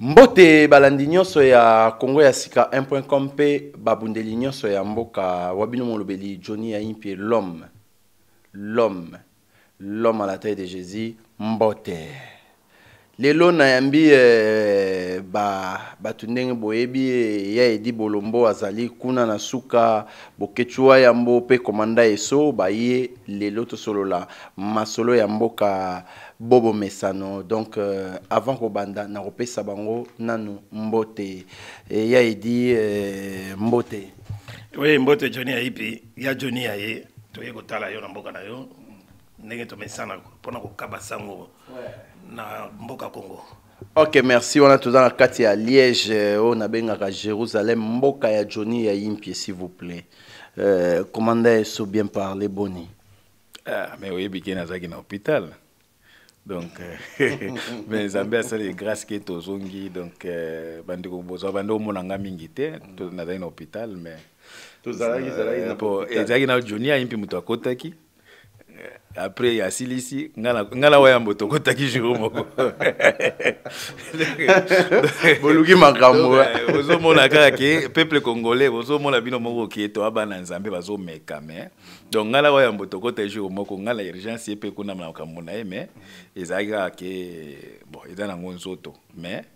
mbote balandi nyonso ya kongo ya sika 1.com mpe babundeli nyonso ya mboka wa bino molobeli johnny ayi mpe l'homme l'homme l'homme à la taille de jésus mbote lelo nayambi eh, bato ba ndenge boyebi eh, ya edi bolombo azali kuna na suka boketua yambo mpe komanda eso baye lelo tosolola masolo ya mboka bobomesano donc euh, avant kobanda nakopesa bango nanu mbote e, ya edi eh, mbote oye mbote joni ayipi ya joni aye toye kotala yo na mboka na yo ndenge tomesanaka mpona kokaba sango ouais. na mboka Congo. Ok, merci. On a tout dans la à Liège, euh, on a bien à Jérusalem, Mboka ya Johnny ya Impie, s'il vous plaît. Euh, commandez so bien parlé, Boni. Ah, mais oui, bien nazaki na hôpital. Donc, euh, mais Zambia c'est les grâces qui sont zongi, donc euh, bande ko bozo bande o monanga mingi te, to nazaki na hôpital mais to zalaki zalaki na po. Ezaki na Johnny ya Impie mutu akotaki. après asilisi nga na wayamba tokotaki jour moko boluki makambo bozomona euh, kaka ke peuple congolais bozomona bino moko oke to abana nzambe bazomeka me donc nga na wayamba tokota jour moko nga na urgence ye mpe kuna makambo na ye me ezalaki kaka ke bon eza nango nzoto mais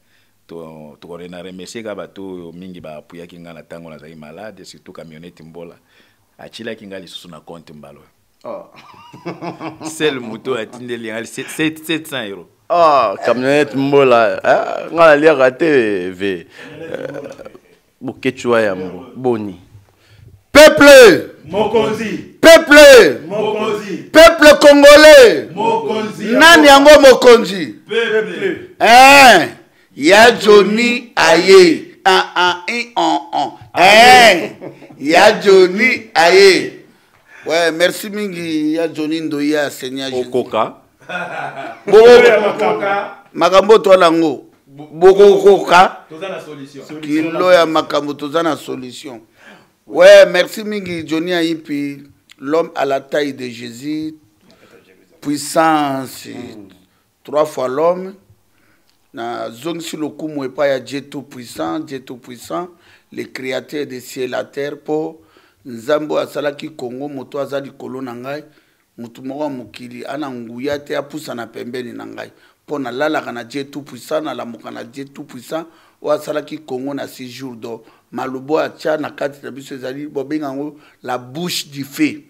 tokona na remercie kaka bato oyo mingi baapuyaki nga na ntango nazalaki malade surtout camionete mbola atyelaki nga lisusu na compte mbala oyo Oh. sel moto atindeli ngai 700 euros oh, ah camionette mbola nga naliaka te ve euh, bokechwa yango boni peuple mokonzi peuple mokonzi peuple congolais mokonzi nani yango mokonzi peuple hein eh, ya joni aye un un un un un hein ya joni aye Ouais, merci Mingi, ya Johnny Ndoya, Seigneur Jésus. Boko Bokoka. Makambo to lango. Bokoka. Tozana solution. Kilo ya makambo tozana solution. Ouais, merci Mingi, Johnny Aipi, l'homme à la taille de Jésus, puissance, hmm. trois fois l'homme. Na zone sur le coup, moi pas ya Dieu tout puissant, Dieu tout puissant, le créateur des cieux et la terre pour nzambe oyo asalaki kongo moto aza likolo na ngai motu moko ya mokili ana nguya te apusana pembeni na ngai mpo nalalaka na dieu tout puissant nalamuka na dieu tout puissant oyo asalaki kongo na six jour do maloba oyo atya na kati na biso ezali bobenga yango la bouche du feu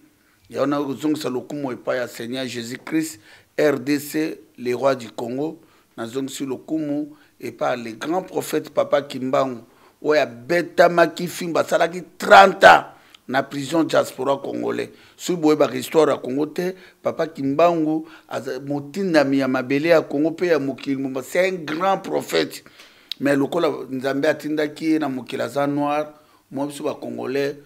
yango na kozongisa lokumu epai ya seigneur jésus christ rdc le roi du congo nazongisi lokumu epai le grand prophète papa kimbangu oyo abetamaki fimbu asalaki 30 ans na prison diaspora congolais soki boyebaka histoire ya congo te papa kimbangu motindami ya mabele ya congo mpe ya mokili moma c'est un grand prophète mais lokola nzambe atindaki ye na mokili aza noir mwa biso bacongolais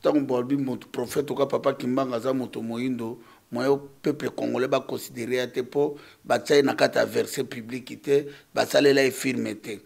ntango balobi moto prophète oka papa kimbangu aza moto moyindo moye peuple congolais bakonsidere ya te mpo batia ye na kati ya verset publike te basalela ye filme te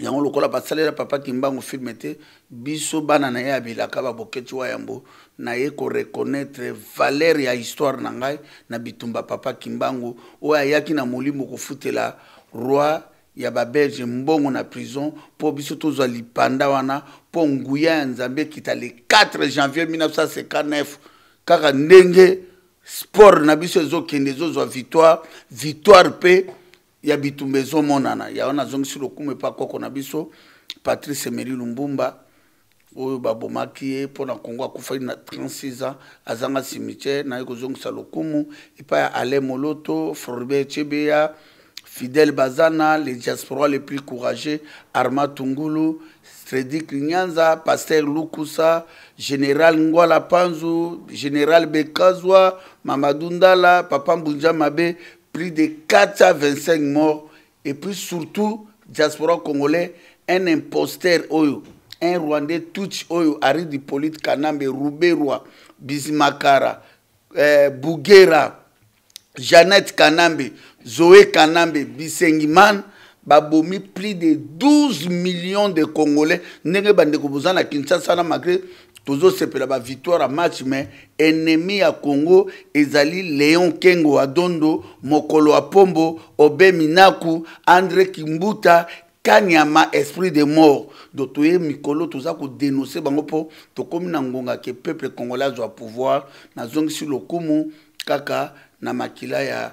yango lokola basalela papa kimbangu filme te biso bana na ye abelaka baboketi wa yango na ye koreconnaitre valeur ya histoire na ngai na bitumba papa kimbangu oyo ayaki na molimo kofutela roi ya babelge mbongo na prison mpo biso tozwa lipanda wana mpo nguya ya nzambe ekita le 4 janvier 1959 kaka ndenge sport na biso ezokende ezozwa victoire victoire mpe ya bitumba ezomonana yango nazongisi lokumu epa koko na biso patrice emeri lumbumba oyo babomaki ye mpo na kongo akufaki na 36 ans azanga cimitiere naye kozongisa lokumu epai ya ale moloto forbert chebeya fidèle bazana le diaspora le plus courageux arma tungulu stredik nyanza paster lukusa général ngwala panzu général bekazwa mamadou ndala papa mbunja mabe plus de 425 morts, et puis surtout, diaspora congolais, un imposteur Oyo, un Rwandais Touch Oyo, Ari Hippolyte Kanambe, Rouberoua, Bizimakara, euh, Bougera, Jeannette Kanambe, Zoé Kanambe, Bissengiman, babomi plus de 12 millions de congolais ndenge bandeko boza na kinshasa na malgré tozosepela bavictoire ya match mais ennemi ya congo ezali léon kengo adondo mokolo ya pombo obe minaku andré kimbuta kanyama esprit de mort do toye mikolo toza kodenonse bango mpo tokómi na ngonga ke peuple congolais azwa pouvoir nazongisi lokumu kaka na makila ya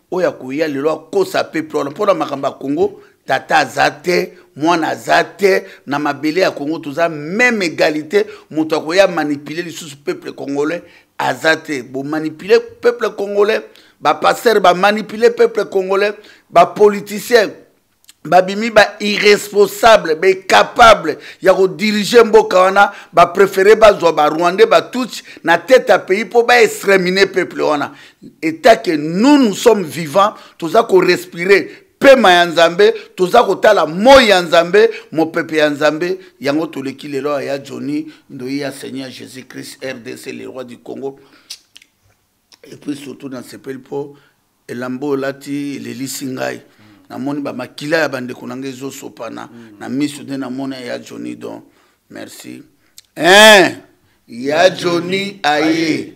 oyo akoya lelo akosa peuple wana mpona makambo ya kongo tata aza te mwana aza te na mabele ya kongo toza meme égalité moto akoya manipule lisusu peuple congolais aza te bomanipule peuple congolais bapaster bamanipule peuple congolais bapoliticien babimi ba irresponsable ba capable ya kodirige mboka wana ba Rwanda, ba batutsi na tête à pays pour ba exterminer peuple Et tant que nous nous sommes vivants toza korespire pema ya nzambe toza tala moi ya nzambe mopepe ya nzambe yango le roi ya johnny ndoyi ya seigneur jésus christ rdc le roi du congo et puis surtout dans ce mpo elambo olati le lisingai namoni bamakila ya bandeko mm. na ngai ezosopana na miso nde namoni ya joni don merci hein? ya joni aye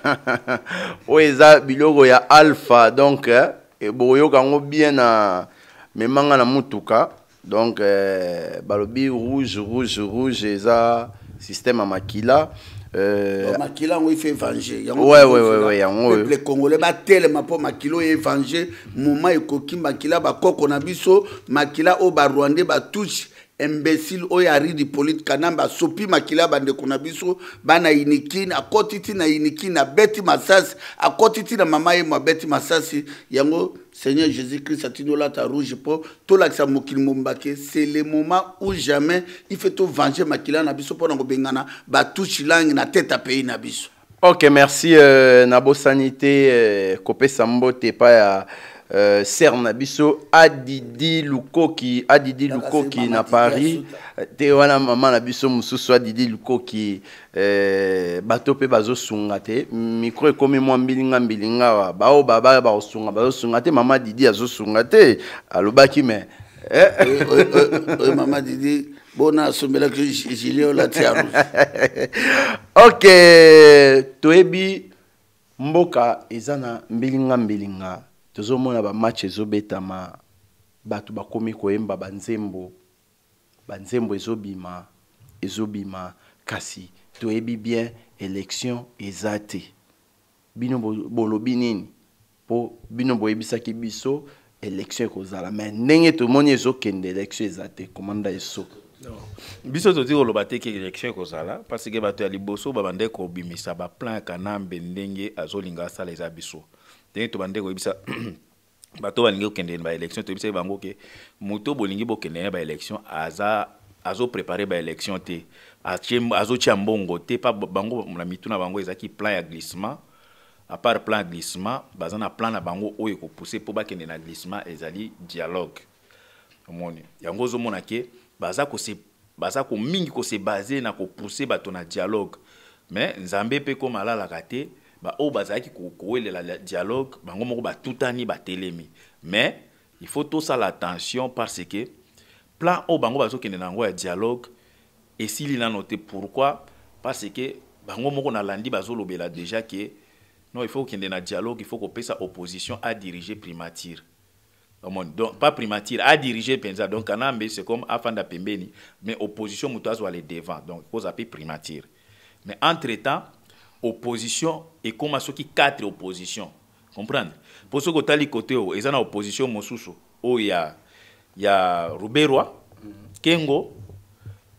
oyo eza biloko ya alpha donc eh, bokoyoka yango bien na memanga na motuka donc eh, balobi rouge rouge rouge eza système ya makila Euh, makila yango ifo évanger yangopeple congolais batelema mpo makila oyo évanger moma ekoki makila bakoko na biso makila oyo barwandais batouche imbécile oyari ridi politika sopi makila bande biso bana inikina akotiti na inikina na beti masasi akotiti na mama ye mo beti masasi yango seigneur jésus christ atindi ta rouge mpo tolakisa Mokil mombake c'est le moment où jamais tout venger makila na biso mpo bengana, ba batushi na teta pei na biso ok merci euh, na Sambo, euh, kopesa euh, ser na biso adidi lukoki adidi lukoki na paris te wana mama na biso mosusu adidi lukoki eh, bato mpe bazosunga te mikro ekómi mwa mbilinga mbilinga wa baoyo babaya bakosunga bazosunga te mama didi azosunga te alobaki me eh? mama didi mpona asombelaki julien olati arus ok toyebi mboka eza na mbilinga mbilinga tozomona bamatch ezobetama bato bakomi koyemba banzembo banzembo ezobima ezobima kasi toyebi bien élection eza te bino bolobi nini mpo bino boyebisaki biso élection ekozala mais ndenge tomoni ezokende élection eza te komanda eso biso toti koloba te ke élection ekozala parce ke bato ya liboso babandaki kobimisa baplan ya kanambe ndenge azolinga asala eza biso ndenge tobandi nde koyebisa bato balingi kokende na baélection toyebisa bango ke moto bolingi bokende na baélection aza azoprépare baélection te azotia mbongo te mpa bango na mitu na bango ezalaki plan ya glissement à part plan de glissement baza na plan na bango oyo ekopousse mpo bakende na glissement ezali dialogue omoni yango ozomona ke baza kose baza ko mingi kose base na kopousse bato na dialogue mais nzambe mpe komalalaka te bah oh, au ko le la dialogue bango moko ba batelemi mais il faut la tension parce que plan au bango bazokende na dialogue ya dialogue esili a noté pourquoi parce que bango moko nalandi bazolobela déjà que non il faut okende na dialogue il faut sa opposition à diriger omoni donc pas primatire à diriger penza donc kana mbe c'est comme afanda pembeni mais opposition moto azwa le devant donc kozwa mpe primatire mais entre temps opposition et ceux qui 4 opposition comprendre ceux qui ont kote oyo ils ont opposition y y ya, ya ruberwa kengo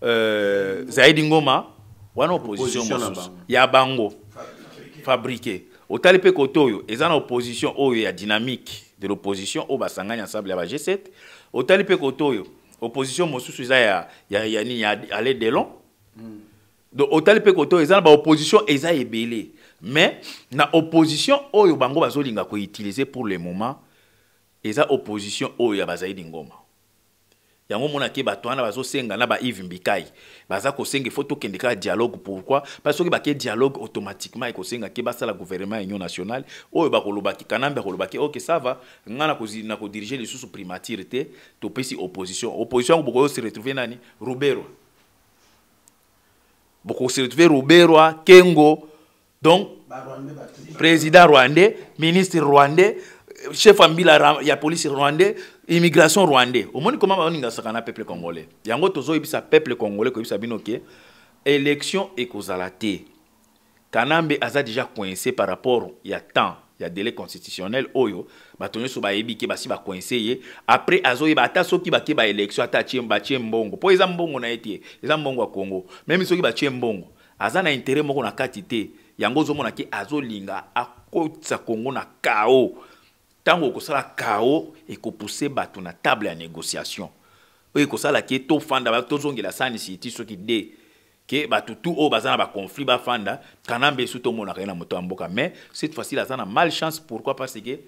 euh, zaidi ngoma wana opposition y a bango fabriqué au talipé kote oyo eza en opposition y ya dynamique de l'opposition oyo basangani ensemble à ba g7 otali mpe kote opposition y ils ya, ya, ya, y ya ale de mm donc otali ils koto eza opposition, baopposition eza ebele mais na opposition oyo bango bazolinga koutilize pour le moment eza opposition oyo ya dingoma. ngoma yango ke bato wana bazosenga na baive mbikai baza senga faut tokende dialogue pourquoi parce ba ke dialogue automatiquement ekosengaki basala gouvernement union nationale oyo bakolobaki kanambe kolobaki, ok ça sava nga na les lisusu primatirité, te topesi opposition opposition yango se retrouver nani rubero retrouver kengo donc président rwandais ministre rwandais chef il y ya police rwandais immigration rwandais omoni koma baoningasaka na peuple congolais yango tozoyebisa peuple congolais koyebisa bino ke élection ekozala te kanambe déjà coincé par rapport a temps ya délai constitutionnel oyo oh bato nyonso bayebi ke basi bakoinse ye après azoyeba ata soki bake baélection ata batie mbongo mpo eza mbongo na ye te eza mbongo ya congo meme soki batie mbongo aza na intere moko na kati te yango ozomona ke azolinga akotisa congo na kao ntango okosala kao ekopuse bato na table ya négociation oyo ekosala ke tofanda tozongela sanisi ti soki de ke bato tu oyo baza na baconflit bafanda kanambe esu tomonaka ye na moto ya mboka mais cette fois-ci aza na mal chance pourquoi parce que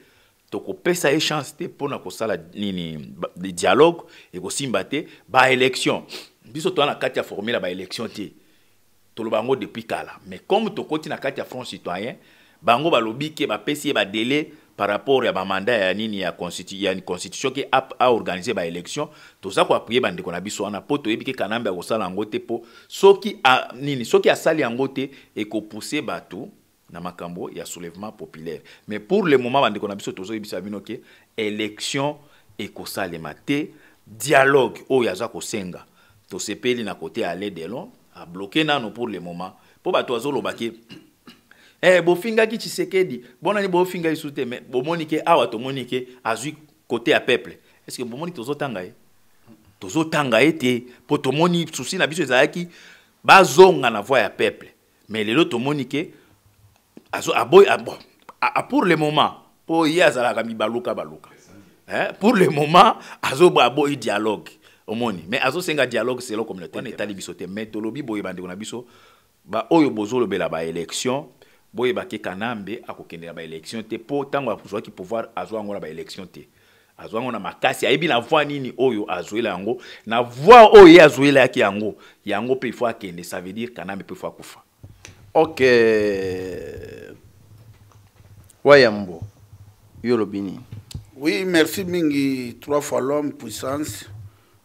tokopesa ye chance te mpona kosala nini dialogue ekosimba te baélection biso toza na kati ya formule ya baélection te toloba yango depuis kala mais comme tokoti na kati ya front citoyen bango balobi ke bapesi ye badele par rapport à bamanda ya nini ya, constitu, ya constitution ke aorganize baélection toza koaprie bandeko na biso wana mpo toyebi ke kanambe ko sala te mpo soki a, nini soki asali e ko pousser ba tout na makambo ya soulèvement populaire mais pour le moment bandeko na biso tozoyebisa bino ke élection ekosalema te dialogue ko senga to sepeli na kote à ledelon abloke nano pour le moment mpo bato azoloba ke eh, bofingaki tshisekedi mponani bofingaki su te me bomoni ke awa tomoni ke azwi kote ya peuple estceke bomoni tozotanga ye tozotanga ye te mpo tomoni susi na biso ezalaki bazonga na voi ya peuple mais lelo tomoni ke pour le moment mpo ye azalaka mibaluka baluka eh? pour le moment azoba aboyi dialogue omoni mais azosenga dialogue selo communauté wana etali biso te mais tolobi boye bandeko na biso baoyo bozolobela baélection boyebaki kanambe akokendela baélection te mpo ntango azwaki pouvoir azwa yango na baélection te azwa yango na makasi ayebi na voi nini oyo azwela yango na voi oyo ye azwelaki yango yango mpe ifo akende ça veut dire kanambe mpe ifo akufa ok wayambo yo olobi nini oui merci mingi trois fois l'homme puissance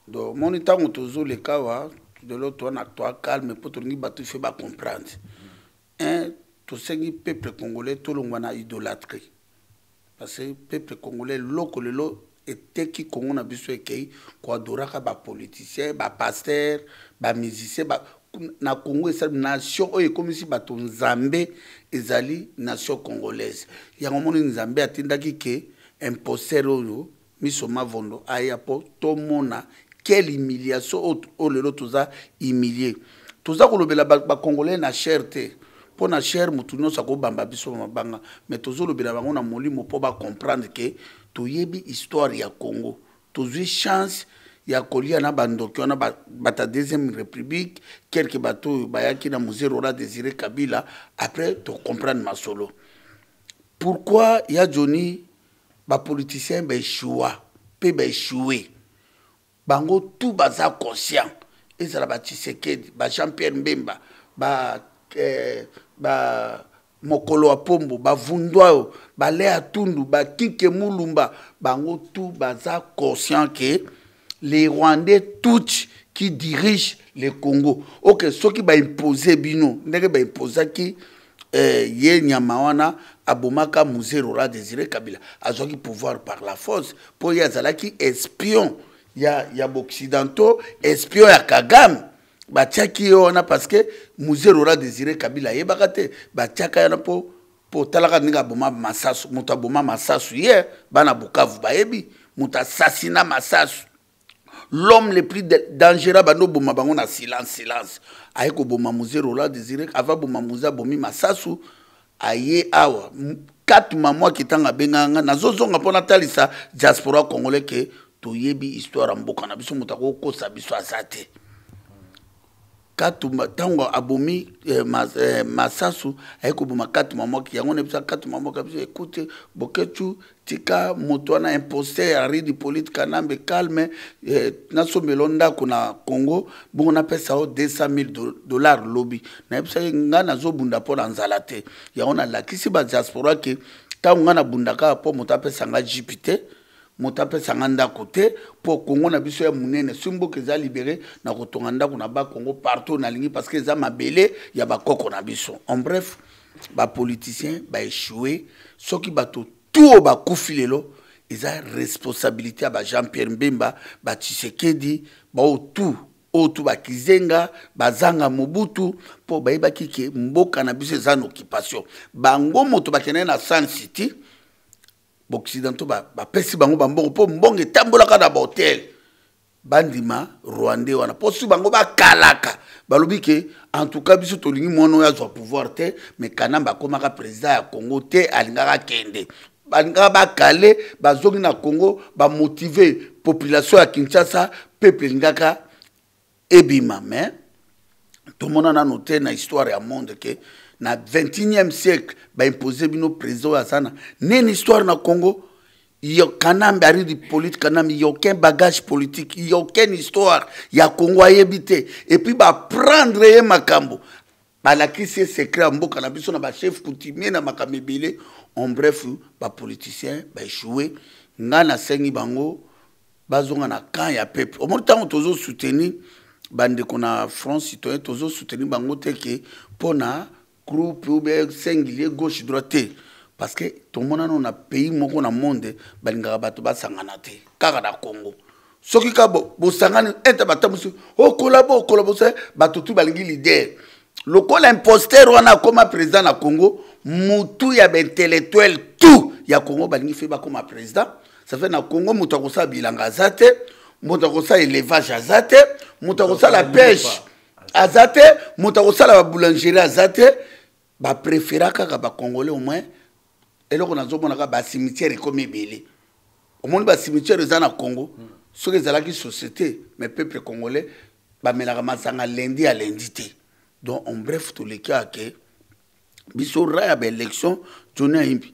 donc moni ntango tozoleka wa lelo towana toa calme mpo tolingi bato ife bacomprendre tosengi peuple congolais tolongwa na idolâtrie parce que peuple congolais eloko lelo eteki kongo na biso ekei koadoraka bapoliticien bapaster bamusicien ba... na kongo esali nation oyo ekomisi bato nzambe ezali nation congolaise yango moni nzambe atindaki ke imposteur oyo miso mavondo aya mpo tomona quelle humiliation oyo lelo toza humilie toza kolobela bacongolais na chere te mpo na chere motu nyonso akobamba biso mabanga me tozolobela bango na molimo mpo bacomprendre ke toyebi histoire ya congo tozwi chance ya kolia na bandoki wana bata deuxième république quelque bato oyo bayaki na musée rora désiré kabila après tocomprendre masolo pourquoi ya joni bapoliticien baeshua mpe baeshue bango tu baza conscient ezala batshisekedi bajean pierre mbemba ba eh, mokolo ya pombo bavundu oyo bale ya tundu bakike mulumba bango tu baza conscient ke les rwandais tous qui dirige le congo ok soki baimpose bino ndenge baimposaki eh, ye nyama wana abomaka musée rola désiré kabila azwaki pouvoir par la force mpo ye azalaki espion ya, ya baoccidentaux espion ya kagame batiaki ye wana parce que musée rora désiré kabila ayebaka te batiaka yana mpo mpo talaka ndenge aboma masasu moto aboma masasu ye bana bukavu bayebi moto asasina masasu l'homme le plus dangereux bando boma bango na silence silence aye koboma musée rola désiré ava boma musée abomi masasu aye awa quatre mamo akitanga abenganga nazozonga mpo natalisa diaspora congolais ke toyebi histoire ya mboka na biso moto akokosa biso aza te katumba ntango abomi eh, mas, eh, masasu aye koboma katuma moki yango na biso akatuma moki biso ekute boketu tika moto wana imposter aridi politique anambe calme eh, nasombelo ndako na congo bongo napesa yo 200 dollar lobi nayebisaki nga nazobunda mpo na nzala te yango nalakisi badiaspora ke ntango nga nabundaka mpo moto apesa nga jipi te moto apesanga ndako te mpo kongo na biso ya monene soki mboka eza libere na kotonga ndako na bakongo partout nalingi parce que eza mabele ya bakoko na biso en bref bapoliticien baechue soki bato tu oyo bakufi lelo eza responsabilité ya ba jean pierre mbemba batisekedi baoyo tu oyo tu bakizenga bazanga mobutu mpo bayebaki ke mboka na biso eza na occupation bango moto bakendaki na san city baoccidentaux bapesi bango bambongo mpo mbongo etambolaka na bahotel bandima rwande wana mpo su bango bakalaka balobi ke en tout cas biso tolingi mwana oyo azwa pouvoir te mai kanamba akómaka président ya congo te alingaka akende balingaka bakale bazongi na congo bamotive population ya kinshasa peuple elingaka ebima mai tomona nano te na histoire ya monde ke na 21e siècle baimpose bino président oyo aza na nini histoire na congo yo kanambe aridi politique kanambe ya aucun bagage politique ya aucun histoire ya congo ayebi te epuis baprendre ye makambo balakisi ye secret ya mboka na biso na bachef coutumie na makambo ebele en bref bapoliticien baechoué ngai nasengi bango bazonga na camp ya peuple omoni ntango tozosoutenir bandeko na front citoyen tozosoutenir bango te ke mpo na groupe ou bien singulier gauche droite te parce que tomonano na pays moko na monde balingaka bato basangana te kaka na congo soki ka bosangani bo ete batambusi okola oh, bo okola bosa bato tu balingi lider lokola imposter wana akóma président na congo mutu ya baintellectuel tu ya congo balingi fe bakóma président ça fait na congo moto akosala bilanga aza te moto akosala élevage aza te moto akosala peshe aza te moto akosala baboulangerie aza te bapréféra kaka bacongolais au moins eloko nazomona kaka basimitiere ekomi ebele omoni basimitiere eza na congo soki ezalaki société mais peuple congolais bamelaka masanga lendi ya lendi te donc en bref toleki ake biso ra ya baélection joni ayimbi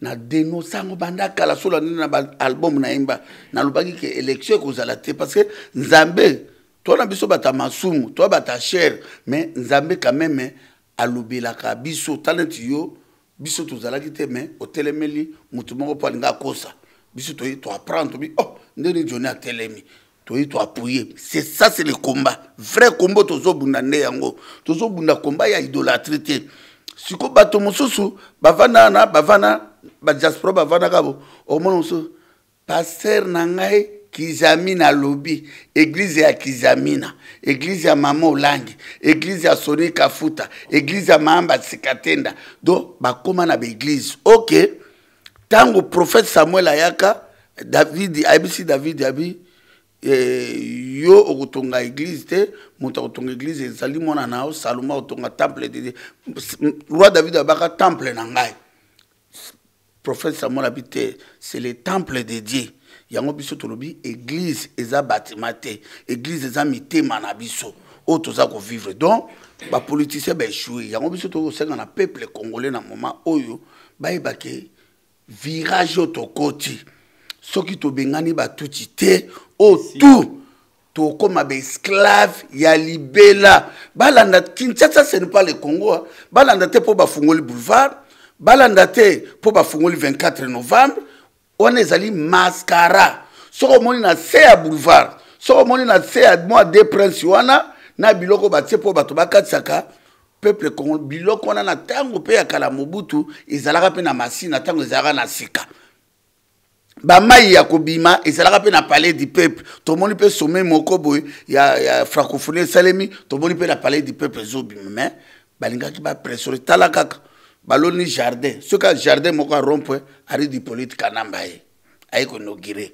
na denonse yango banda kala solo nini na baalbum nayemba nalobaki ke élection ekozala te parce que nzambe twana biso bato ya masumu twa bato ya shere mais nzambe quand même alobelaka biso talenti yo biso tozalaki te me otelemeli motu moko mpo alingi akosa biso toyei toapprendre tobi oh ndeni joni atelemi toyei toapuye c'est ça c'est le combat vrai kombo tozobunda nde yango tozobunda komba ya idolâtrie te siko bato mosusu bavanda na bavanda badiaspora bavandaka bo omona mosusu paster na ngai kizamina alobi eglize ya kizamina eglize ya mama olangi eglize ya soni kafuta eglize ya maamba sikatenda do bakóma na baeglize ok ntango prophète samuel ayaka david ayebisi david abi eh, yo okotonga eglize te moto akotonga eglize ezali mwana na yo saloma otonga temple te roi david abaka temple na ngai prophète samuel abi te c'est le temple de dieu yango biso tolobi église eza batima te église eza mitema na biso oyo toza kovivre donc bapoliticien baechue yango biso tokosenga na peuple congolais na moma oyo bayebake virage oyo tokoti soki tobengani batuti te oyo tu tokóma baesclave ya libela balanda kinshasa ce n'est pas le congo balanda te mpo bafungoli boulevard balanda te mpo bafungoli 24 novembre wana ezali mascara soko omoni na se ya boulevard soko omoni na se ya mwa de prince wana na biloko batie mpo bato bakatisaka peuple congo biloko wana na ntango mpe ya kala mobutu ezalaka mpe na masine na ntango ezalaka na sika bamai ya kobima ezalaka mpe na palais du peuple tomoni mpe sommet moko boye ya, ya francophonie esalemi tomoni mpe na palais du peuple ezobima me balingaki bapressore tala kaka baloni jardin soki ajardin moko arompoint ari dipolite kanamba ye eh. aye koinogire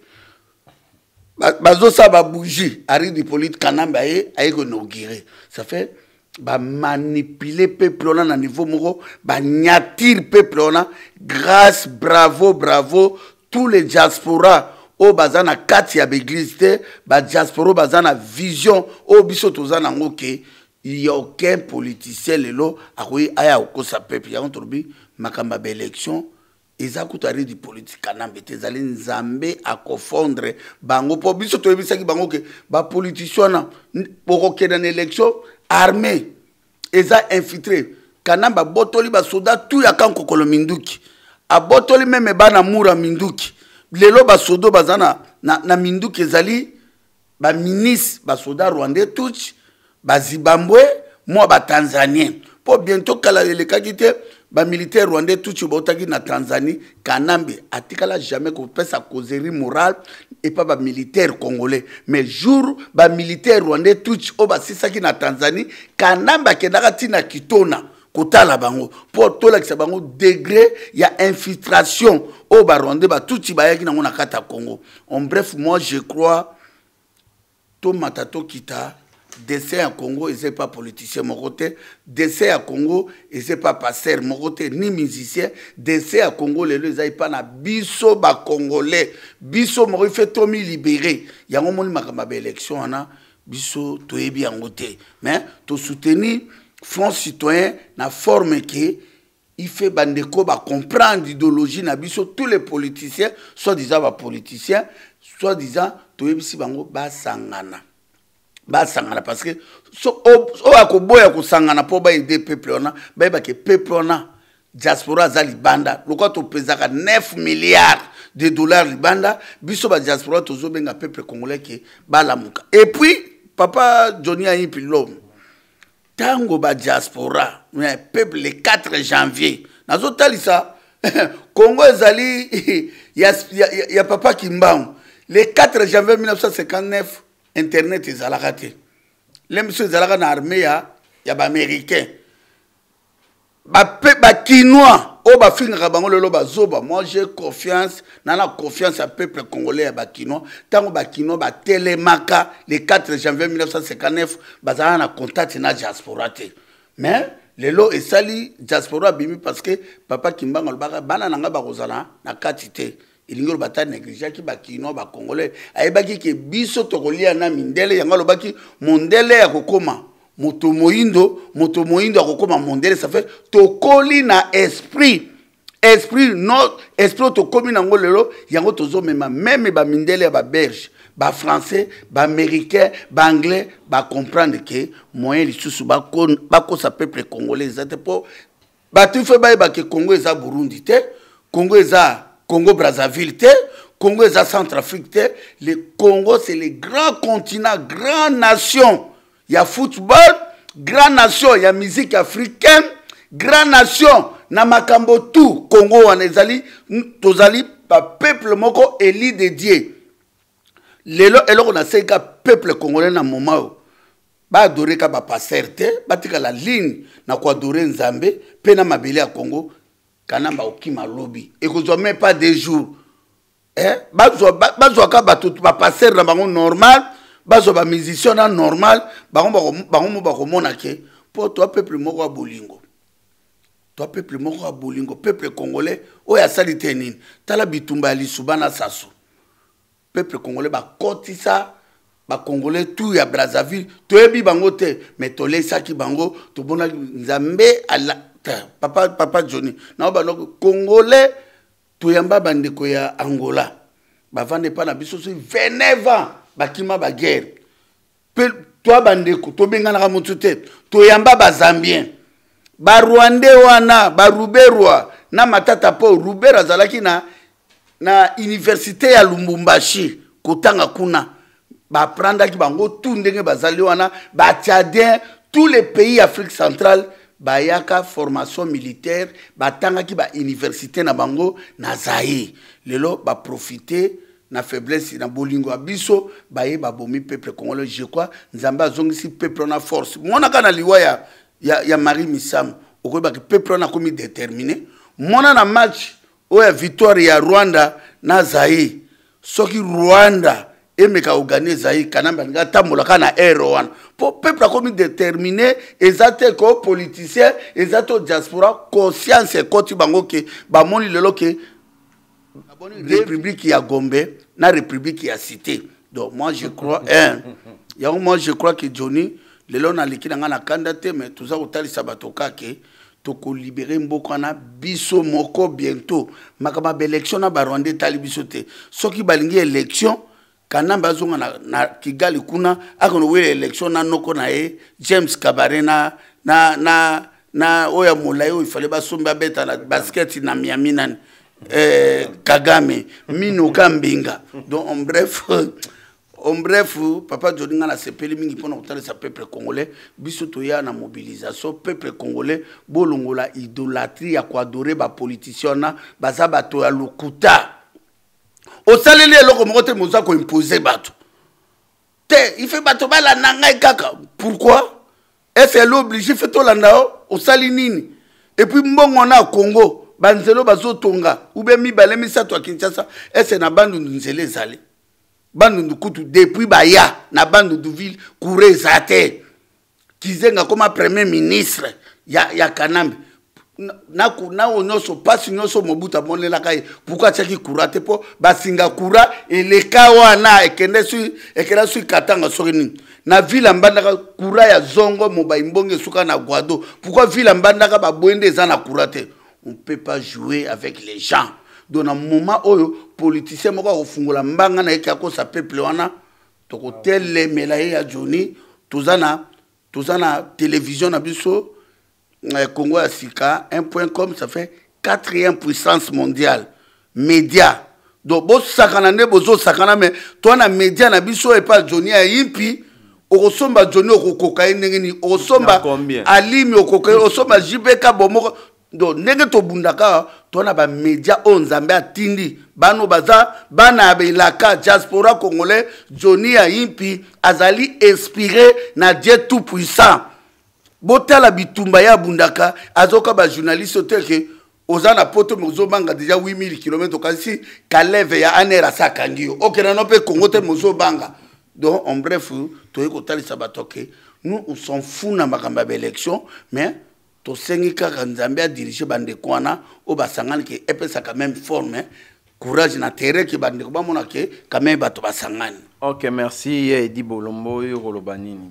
bazosala babougie ari dipolite kanamba ye eh, aye koinogire ça fait bamanipule peuple wana na niveau moko banyatire peuple wana grâce bravo bravo tous les diaspora oyo baza na kati ya baeglize te badiaspora oyo baza na vision oyo biso toza nango ke okay. il n'y a aucun politicien lelo akoki aya kokosa peuple yango tolobi makambo ya baélection eza kutari di politike kanambe te ezali nzambe akofondre bango mpo biso toyebisaki bango ke bapolitisien wana okokenda na élection armée eza infiltré kanambe abotoli basoda tu yaka nkokolo minduki abotoli meme e bana mura minduki lelo basoda baza na, na, na minduki ezali baministre basoda rwandais touche bazimbabwe mwa batanzanien mpo bientôt kala elekaki te bamilitaire rwandais tuci bautaki na tanzanie kanambe atikala jamais kopesa causerie morale epa bamilitaire congolais mais jour bamilitaire rwandais tuci oyo basisaki na tanzanie kanambe akendaka ntina kitona kotala bango mpo tolakisa bango degré ya infiltration oyo oh, barwandais batuti bayaki nango na kati ya congo en bref moi je crois tomata tokita Dessin à congo ils pas politicien politiciens te destin à congo ils pas pas pasteurs te ni musicien Dessin à congo lelo eza epa na biso congolais. biso y a un yango moni makambo élection, on hein, a biso toyebi bien te mais soutenir, front citoyen na forme qui fait bandeko l'idéologie idéologie na biso tous les politiciens soit disant politiciens, soit disant toyebisi bango sangana. basangana parce que so, oyo akoboya kosangana mpo baide peuple wana bayebake peuple wana diaspora aza libanda lokola topesaka 9 milliard de dollar libanda biso badiaspora tozobenga peuple congolais ke balamuka epuis papa johnny ayipi lome ntango badiaspora peuple le 4 janvier nazotalisa congo ezali ya, ya, ya papa kimbangu le 4 janvier 1959 internet ezalaka te lemoso ezalaka na arme ya ya baaméricain bakinois oyo bafingaka bango lelo bazoba moi j'ai confiance na na confiance ya peuple congolais ya bakinois ntango bakinois batelemaka le 4 janvier 1959 bazalaka na contact na diaspora te mais lelo esali diaspora abimi parce que papa kimbanga alobaka bana na ngai bakozala na kati te elingi oloba ata négligeaki bakino bacongolais ayebaki ke biso tokolia na mindele yango alobaki mondele akokóma moto moyindo moto moyindo akokóma mondele safe tokoli na esprit esprit no esprit oyo tokómi nango lelo yango tozomema meme bamindele ya baberge bafrançais baaméricain baanglais bacomprendre ke moyen lisusu bakosa peuple congolais eza te mpo bato ife bayebake congo eza burundi te congo eza congo brazzaville te congo eza centrafrique te le congo c'est le grand continent grand nation ya football grand nation ya musique africaine grand nation na makambo tu congo wana ezali tozali bapeuple moko eli dédié lelo eloko nasengi peuple congolais na moma oyo baadore ka bapaster te batikala ligne na koadore nzambe mpe na mabele ya congo kana baokima lobi ekozwa même pas des jours eh? bazwaka bato bapaster na bango normal bazwa bamusicien na normal bango mo bakomona ke mpo toa peuple moko ya bolingo toa peuple moko ya bolingo peuple congolais oyo asali te nini tala bitumba ya lisuba na saso peuple congolais bakotisa bacongolais tu ya brazzaville toyebi bango te me tolesaki bango tobonaki nzambe papa, papa johnny nao baloko congolais toyamba bandeko ya angola bavanda epai na biso so veneva bakima baguerre mpe twa bandeko tobenganaka motu te toyamba bazambien barwande wana baruberwa na matata mpo ruber azalaki na, na université ya lumbumbashi kotanga kuna baprandaki bango tu ndenge bazali wana batiadien tous les pays afrique centrale bayaka formation militaire batangaki bauniversité na bango na zaire lelo baprofite na faiblesse na bolingo ya biso baye babomi peuple congolais je crois nzambe azongisi peuple wana force monaka na liwa ya, ya, ya marie misamo okoyebaki peuple wana akomi déterminé mona na match oyo ya victoire ya rwanda na zaire soki rwanda emeka ogani ezali kanambe alingi atambola kaka na ere wana mpo peuple akomi détermine eza te ko politicien eza te diaspora conscience ekoti bango ke bamoni lelo ke république ya gombe na république ya cité donc moi je crois un yango moi je crois que johnny lelo naleki na ngai na kanda te mais toza kotalisa bato kake tokolibere mboka wana biso moko bientôt makambo ya baélection na barwanda etali biso te soki balingi élection kanambe azonga na, na kigali kuna akona wela élection na noko na ye james kabare na, na, na, na oyo ya molai oyo ifale basombi abeta na basket na miami nani eh, kagame minoka mbinga donc en bref en bref papa joli nga nasepeli mingi mpona kotalisa peuple congolais biso toya na mobilisation peuple congolais bolongola idolatrie ya koadore bapoliticien na baza bato ya lokuta osaleli eloko moko te moza koimpose bato te ife bato balanda ngai kaka pourquoi ese ali oblige ife tolanda yo osali nini epuis mbongo na congo banzelo bazotonga ube mibale misato ya kinshasa ese na bandundu nzela ezali bandundu kutu depuis baya na bandundu ville coure eza te kizenga koma premier ministre ya, ya kanambe nao nyonso mpasi nyonso mobutu amonelaka ye puku atiaki kura te mpo basinga kura eleka wana ekenda so ikatanga soki nini na ville ambandaka kura ya zongo mobai mbongo esuka na guado pourkui ville ambandaka babwende eza na kura te on peut pas jouer avec les gens donc na moment oyo politicien moko akofungola mbanga na ye ke akosa peuple wana tokotelemela ye ya joni toza na toza na télévision na biso Euh, Congo à Sika, un point com, ça fait quatrième puissance mondiale. Média. Donc, bon, sakana ne bozo sakana, mais toi, na média, na biso, et pas Johnny à Impi, okosomba Johnny okokoka ye ndenge nini okosomba alimi okokoka ye okosomba jibeka bomoko do ndenge tobundaka tona bamédia oyo oh, nzambe atindi bano baza bana ya belaka diaspora congolais johnny ayimpi azali inspiré na dieu tout puissant botala bitumba ye abundaka azoka bajournaliste oteke oza na poto me ozobanga deja 8000 km kasi kaleve ya aner asa akangi yo okendana mpe kongo te me ozobanga donc en bref toyei kotalisa bato ke nous on s'en fout na makambo ya baélection mais tosengi kaka nzambe adirige bandeko wana oyo basangani ke epesaka même forme courage na terrain ke bandeko bamona ke quand même bato basangani ok merci ye edi bolombo oyo koloba nini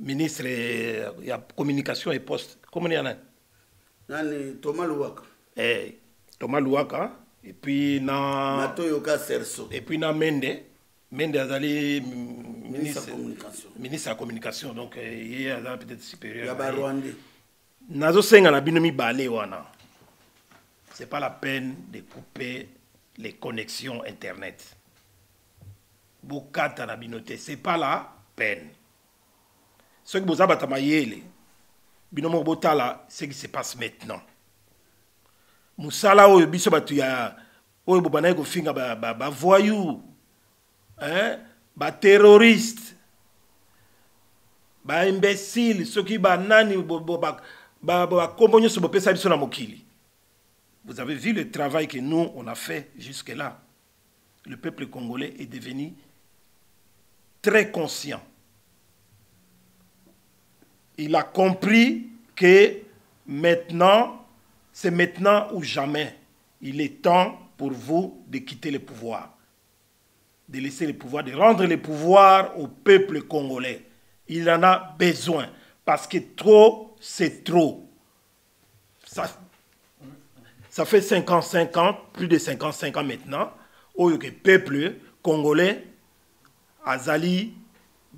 ministre la communication et poste Comment yana nani Thomas Louaka. eh, Louaka. Et puis... na Matoyoka serso puis na mende mende azali ministre, ministre la communication donc eh, il y a peut-être supérieur ya eh, Nazo senga la binomi balé wana c'est pas la peine de couper les connexions internet bokata la binote. Ce c'est pas la peine passe qui Ce mayele ce qui se passe maintenant maintenant. biso se ya oyo Ce qui se ba, ba hein, Ce soki banani ce peuple bopesa mokili vous avez vu le travail que nous on a fait jusque là le peuple congolais est devenu très conscient il a compris que maintenant, c'est maintenant ou jamais. Il est temps pour vous de quitter le pouvoir, de laisser le pouvoir, de rendre le pouvoir au peuple congolais. Il en a besoin parce que trop, c'est trop. Ça, ça fait 50 ans, plus de 55 ans maintenant, où le peuple congolais zali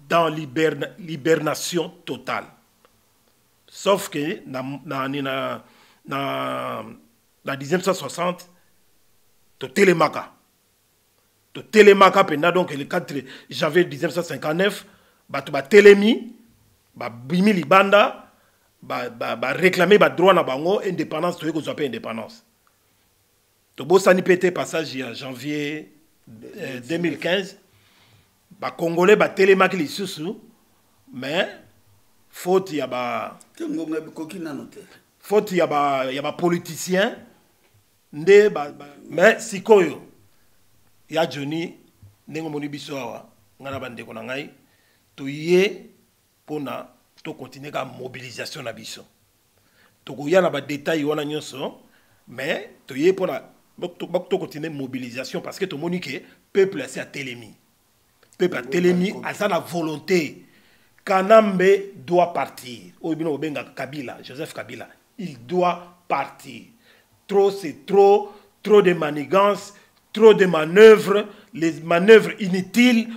dans l'hibernation totale. Sauf que dans, la 1960, to telemaka. To telemaka pendant donc le 4 janvier 1959, ba to ba telemi, ba bimi libanda, ba ba ba réclamer ba droit na bango indépendance to ko indépendance. To pété passage en janvier 2015, euh, ba congolais ba des lisusu mais faute yaba ba faute ya ba ya ba politicien nde ba, ba mais sikoyo ya Johnny ndenge moni biso awa ngana bande na ngai toye pona to continuer ka mobilisation na biso tokoya na ba détail wana nyonso mais toye pona to continuer mobilisation parce que to monique peuple c'est à télémi peuple à a ça la volonté Kanambe doit partir. Kabila, Joseph Kabila, il doit partir. Trop, c'est trop. Trop de manigances, trop de manœuvres, les manœuvres inutiles.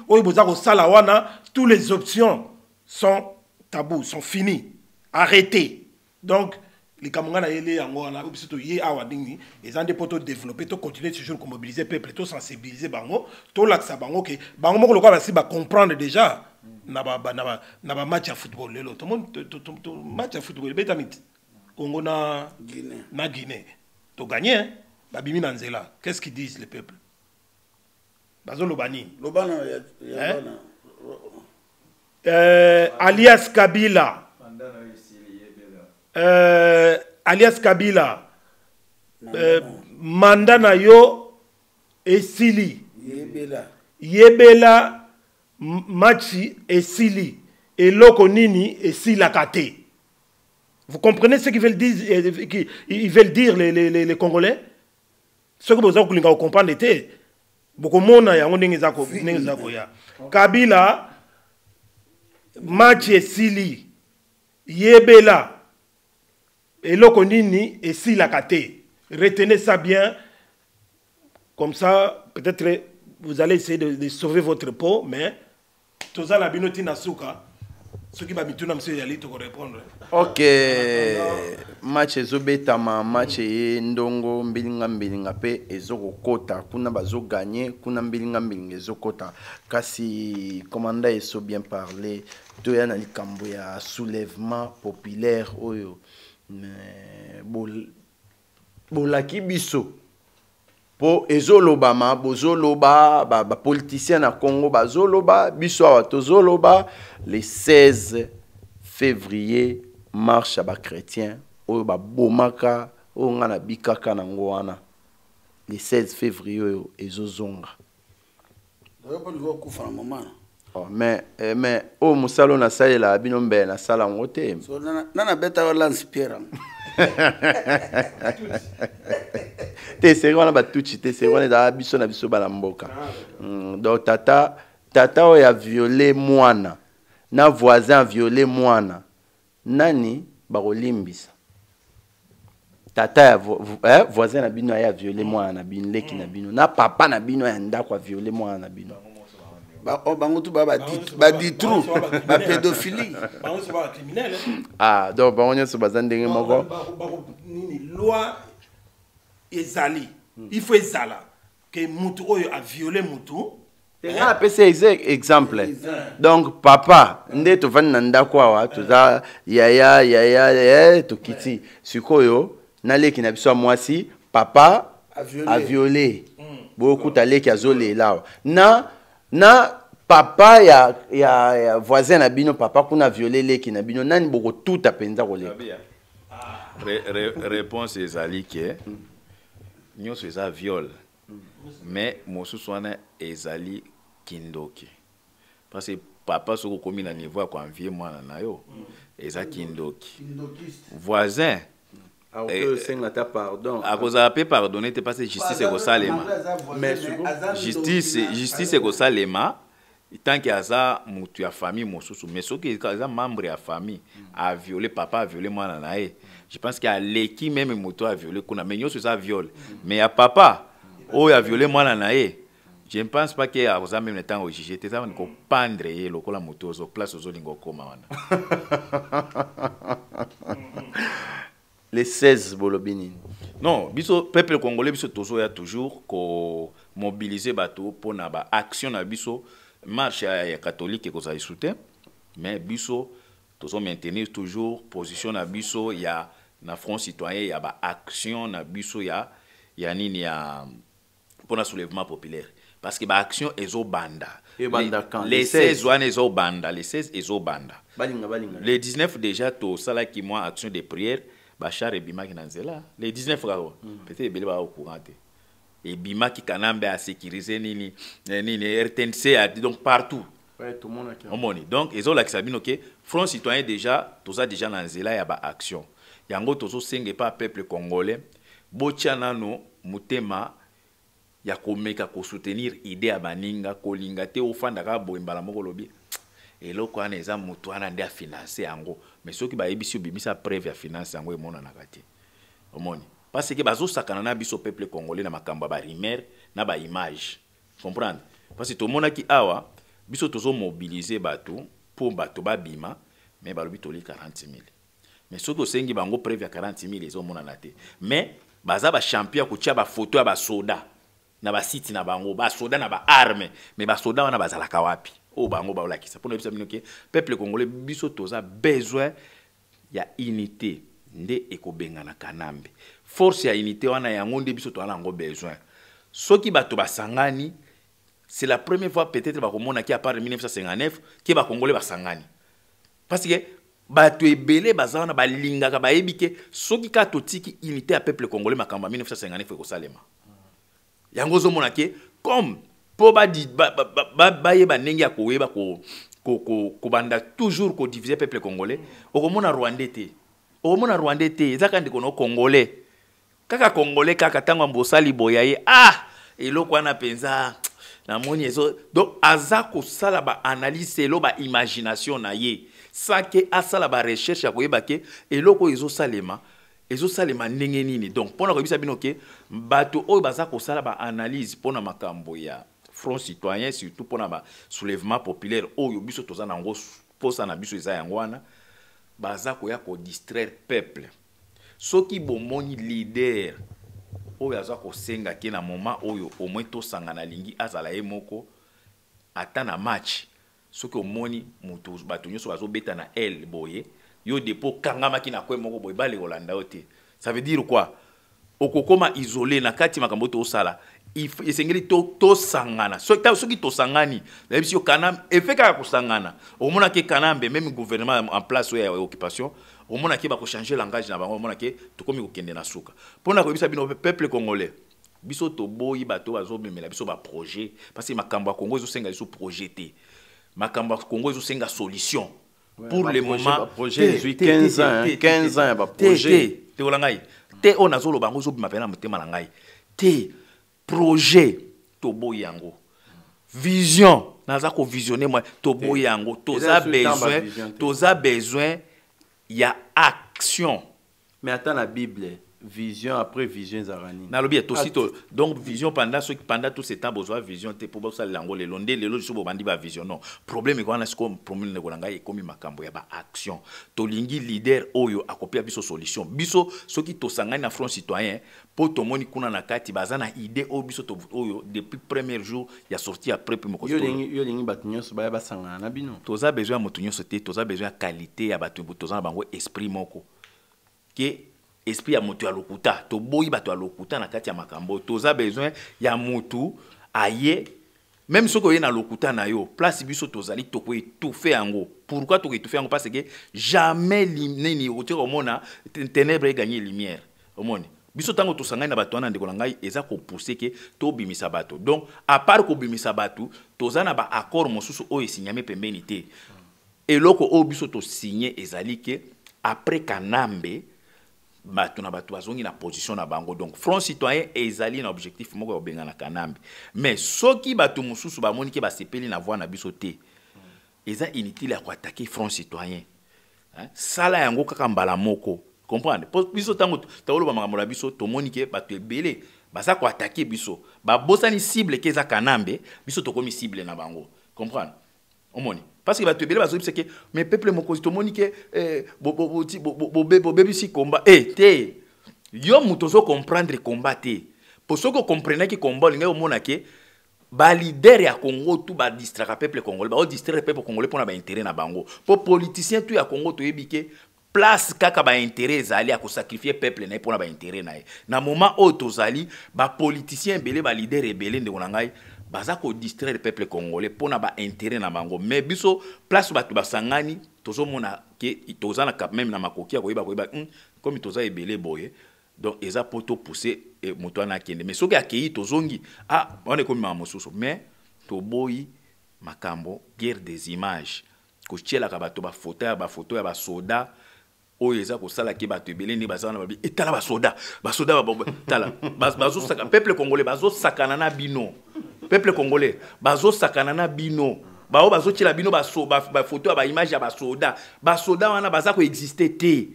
toutes les options sont tabous, sont finies, arrêtées. Donc, likambo ngai nayeli yango wana oyo biso toye awa ndini eza nde mpo tout continuer toujours mobiliser peuple sensibiliser bango tolakisa bango que bango moko lokola ba comprendre déjà na match ya football lelo tout match ya football ebeta miti congo na na guinée togagne hein? babimi na nzela qu'est ce qu'ils disent le peuple hein? bana nini euh, alias kabila euh, alias kabila euh, Mandana yo esili yebela, yebela machi esili eloko nini esila kate vous comprenez ce qu'ils veulent dire, euh, ils veulent dire les, Congolais Ce que vous avez compris c'est que vous yango compris ko Kabila Machi yebela eloko si la te retenez ça bien comme ça peut-être vous allez essayer de, sauver votre peau mais tozala qui va suka soki bamituna tu toko répondre. ok match ezobetama match ndongo mbilinga mbilinga pe, Kota, kuna bazoganye kuna mbilinga mbilinga ezokɔta kasi komanda eso bien parle toya na likambo ya soulèvement populaire oyo bolaki biso mpo ezolobama bozoloba bapoliticien na congo bazoloba biso awa tozoloba le 16 février marche ya bachrétien oyo babomaka oyo ngai nabikaka nango wana le 16 février oyo ezozonga oyo mpo likokufa na momana mɛ mɛ o musalo na sali la bino mbɛ na sala ngo te so nana nana bɛ tawara la nsipiera te seri wana batuci te seri wana ezalaka biso na biso bana mboka mm, donc tata tata oyo aviole mwana na voisin aviole mwana nani bakolimbisa tata ya vo, eh, voisin na bino aye aviole mwana na bino leki na hmm. bino na papa na bino ya ndako aviole mwana na bino bango tu ba ditru oh, ba pédophilie bango so ba criminel hein. ah donc bango nyonso baza ndenge moko nini loi ezali il faut ezala que mutu oyo violé mutu tenga hein. apesi eza exemple donc papa nde tovandi na ndako ya hein. ya yaya yaya tokiti sikoyo naleki na biso ya mwasi papa violé mmh, beaucoup leki azolela là na na papa ya, ya, ya voisin na bino papa kuna viole leki na bino nani bokotuta mpenza koleka réponse ezali ke nyonso eza viole me mosusu wana ezali kindoki parce que papa soki okomi na niveau ya koanvie mwana na yo eza kindoki voisin akozala mpe pardonne te mpasi justice ekosalema justice justice Tant ekosalema a aza tu as famille mosusu mais soki aza membre ya famille hmm. a violé papa a violé moi, ye eh. je pense a aleki même moto aviole kuna mais nyonso ça viole hmm. mais a papa il hmm. a violé na ye eh. je ne pense pas ke akoza meme na ntango juge te ezawani kopandre ye eh. lokola moto ozo place ozolinga okoma wana les 16 bolobini non biso peuple congolais biso toujours mobilisé pour l'action de action. biso marche catholique qui de te mais biso maintenir toujours position na biso ya na front citoyen ya baaction na biso ya, ya nini ya pour soulèvement populaire parce que action ezobanda les 16 ezobanda les 16 ezobanda Les 19 déjà qui moi action de prière bashar ebimaki na nzela le 19 kaka mm. peut-être ebele au courant Et ebimaki kana mbe asécurise ni ni. Eh, rtnc donc partout ouais, omoni donc ils ont bino Ok, front citoyen déjà toza déjà na nzela ya baaction yango tozosenga pas peuple congolais botya no mutema ya komeka kosoutenir ide ya baninga kolinga te ofanda kaka boye mbala moko olobi eloko wana eza motu wana nde afinanse yango me soki bayebisi obimisa preve ya finance yango emonanaka te omoni parce ke bazosakana na biso peuple congolais na makambo ya barimere na baimage comprendre parce que tomonaki awa biso tozomobilize bato mpo bato babima me balobi toli 40 000 mais soki osengi bango preve ya 40 000 ezomonana te mais baza bachampion ya kotia bafoto ya basoda na basiti na bango basoda na baarme me basoda wana bazalaka wapi oyo bango baolakisa mpona yebisa bino ke peuple congolais biso toza besoin ya unité nde ekobenganaka nambe force ya unité wana yango nde biso toza nango besoin soki bato basangani c'est la première fois peut-être bakomonaki à part 1959 ke bakongolais basangani parce que bato ebele baza wana balingaka bayebi ke soki kaka totiki unité ya peuple congolais makambo ya 1959 ekosalema yango ozomona ke comme mpo bayeba ndenge ya koyeba kobanda toujours kodivise peuple congolais okomona rwandais te okomona rwandais te eza kaka ndeko na congolais kaka congolais kaka ntango ya mbosali boya ye ah eloko wana mpenza namoni ezo donc aza kosala baanalyse elo baimagination na ye sake asala barecherche ya koyeba ke eloko oyo ezosalema ezosalema ndenge nini donc mpona koyebisa bino ke bato oyo baza kosala baanalyse mpona makambo ya front citoyen surtout mpona basoulèvement populaire oyo oh, biso toza nango mposa na biso eza yango wana baza koya kodistraire peuple soki bomoni lider oyo aza kosenga ke na moma oyo omoi tosangana alingi azala ye moko ata na match soki omoni moto bato nyonso bazobeta na ele boye yo depo okangamaki na kwe moko boye balekolanda yo te ça veut dire quoi okokoma isolé na kati makambo to osala esengeli tosangana soki tosangani nayebi biso kana efe kaka kosangana omonaki kanambe meme gouvernement en place oyo ya occupation omonaki bakochange langage na bango omonaki tokomi kokende na suka mpona koyebisa bino peuple congolais biso toboyi bato bazomemela biso baprojet parce que makambo ya congo ezosenga biso projet te makambo ya congo ezosenga solution pour le moment 15 ans 15 ans ya baprojet te ola ngai te oyo nazoloba yango ezobima pene na motema na ngai te projet Tobo yango vision naza visionner moi, Tobo yango toza besoin toza besoin ya action mais attends, la bible vision après vision zarani nalobi etosito donc vision pendant qui pendant tout ce temps besoin vision te mpo le londe le lo lelo liso bobandi vision non problème eko wana sikoyo promile nekola ngai ekómi makambo ya to lingi leader oyo akopia biso solution biso qui to tosangani na front citoyen to moni kuna na kati baza na idée o biso oyo depuis premier jour ya sorti ya lingi mokoyolingi bato ba baya sangana na bino za besoin motunyo moto nyonso te toza besoin ya qualité ya bato toza na bango esprit moko ke esprit ya moto ya lokuta toboyi bato lokuta na kati ya makambo toza besoin ya motu aye même soki oye na lokuta na yo place biso tozali tufe yango pourquoi tokoetufe yango parce que jamais nini otika omona ténèbre egagne lumière omoni biso ntango tosangani na bato wana ndeko na ngai eza kopousse ke tobimisa bato donc à part kobimisa bato toza na baaccord mosusu oyo esinyami pembeni te eloko oyo biso tosinye ezali ke après kanambe bato na bato bazongi na position na bango donc front citoyen ezali na objectif moko ya kobenganaka nambe mais soki bato mosusu bamoni ke basepeli na voi na biso te eza inutile ya koatake front citoyen sala yango kaka mbala moko comprendre po biso ntango toloba makambo na biso tomoni ke bato ebele baza koatake biso babosani cible ke eza kanambe biso tokomi cible na bango comprendre omoni Parce parceke bato ebele bazoyebisa ke me peuple mokonzi tomoni ke bobebisi komba e te yo moto ozocomprendre komba qui po soki ocomprenaki komba olingai omona ba balidere ya congo tout ba distraire peuple congolais distraire peuple congolais pour ba intérêt na bango Pour politicien tu ya congo toyebi ke place kaka baintere ezali ya sacrifier peuple na na ba intérêt na na moment oyo tozali politicien belé balidere ebele ndeko na ngai baza kodistraire peuple congolais mpona baintérêt na bango mais biso place bato basangani tozomona ke toza na cap même na makoki ya koyeba koyeba komi hmm, toza ebele boye donc eza mpo topousse eh, moto wana akende mais soki akei tozongi ah wana ekomimaka mosusu mais toboyi makambo guerre des images kotielaka bato bafoto ya bafoto ya basoda oyo eza kosalaki bato ebele nde baza wana babi etala basoda basoda tala bazosaka peuple congolais bazosakana na bino peuple congolais bazosakana sakanana bino bao bazotiela bino baso ba, ba ya ba soda ba soda wana baza exister te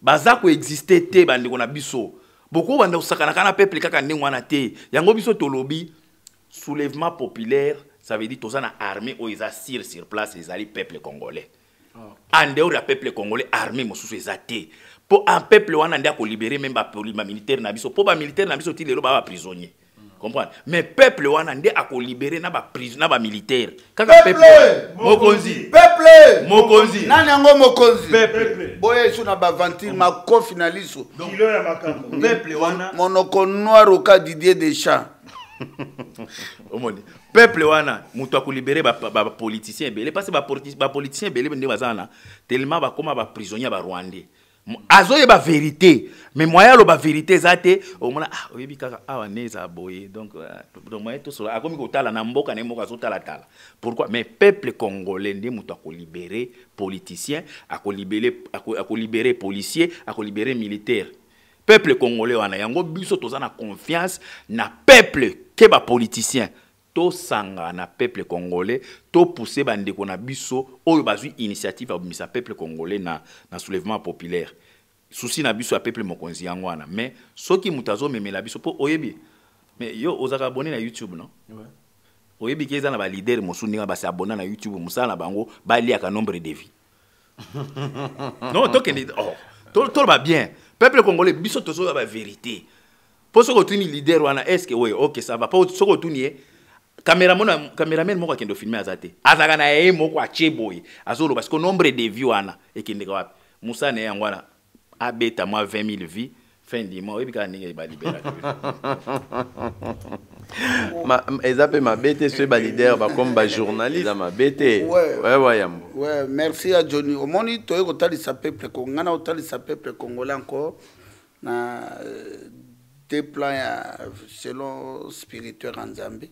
baza exister te bandeko na biso boko kosakana kaka na peuple kaka ndenge wana te yango biso tolobi soulèvement populaire ça veut dire tozana na armée oyo eza sire sur place ezali peuple congolais andehors ya peuple congolais armée mosusu eza te un peuple wana même ba, meme militaire na biso ba militaire na biso ti lelo ba prisonnier comprendre mais peuple wana ko libéré na prisonnier na militaire kaka peuple mokonzi peuple mokonzi nani yango mokonzi boya sou na baventile makambo peuple wana monoko noir cas didier deschamps omoni peuple wana moto ba bapoliticien ebele parce bapoliticien ebele nde baza na tellement ba prisonnier ba rwandais ba vérité mais moyen loba vérité zate te omona ah, oui kaka awa ah, nde eza boye donc euh, tout cela. akomi tala na mboka na ye la tala pourquoi mais peuple congolais nde ko libéré politicien libéré policier libéré militaire peuple congolais wana yango biso toza na confiance na peuple ke politicien tosangana peuple congolais topousse bandeko na biso oyo bazwi initiative abimisa peuple congolais na, na soulèvement populaire susi na biso ya peuple mokonzi yango wana mais soki moto azomemela biso mpo oyebi mais yo ozalaka abonné na youtube non ouais. oyebiki eza na balidere mosusu ndenge basi abona na youtube mosala na bango baliaka nombre de vie non tokende oh, toloba bien peuple congolais biso tozoya bavérité mpo soki otuni lidere wana que oye ok ça va mpo soki otuni ye cameraman moko akende filmer aza te na ye moko atie azolo. Parce que nombre de vie ana ekendeka wapi musa na yango wana abeta moi 20 000 vie fin du mois Ma, kaka ma balibelaka ce ba mabe ba soki balidere bakomi bajournaliste Ouais ouais ouais. Ouais, yambo we merci ya johnny omoni toye kotalisa peuple congo ngai na kotalisa peuple congolais encore na euh, deux plans selon spirituel en Zambie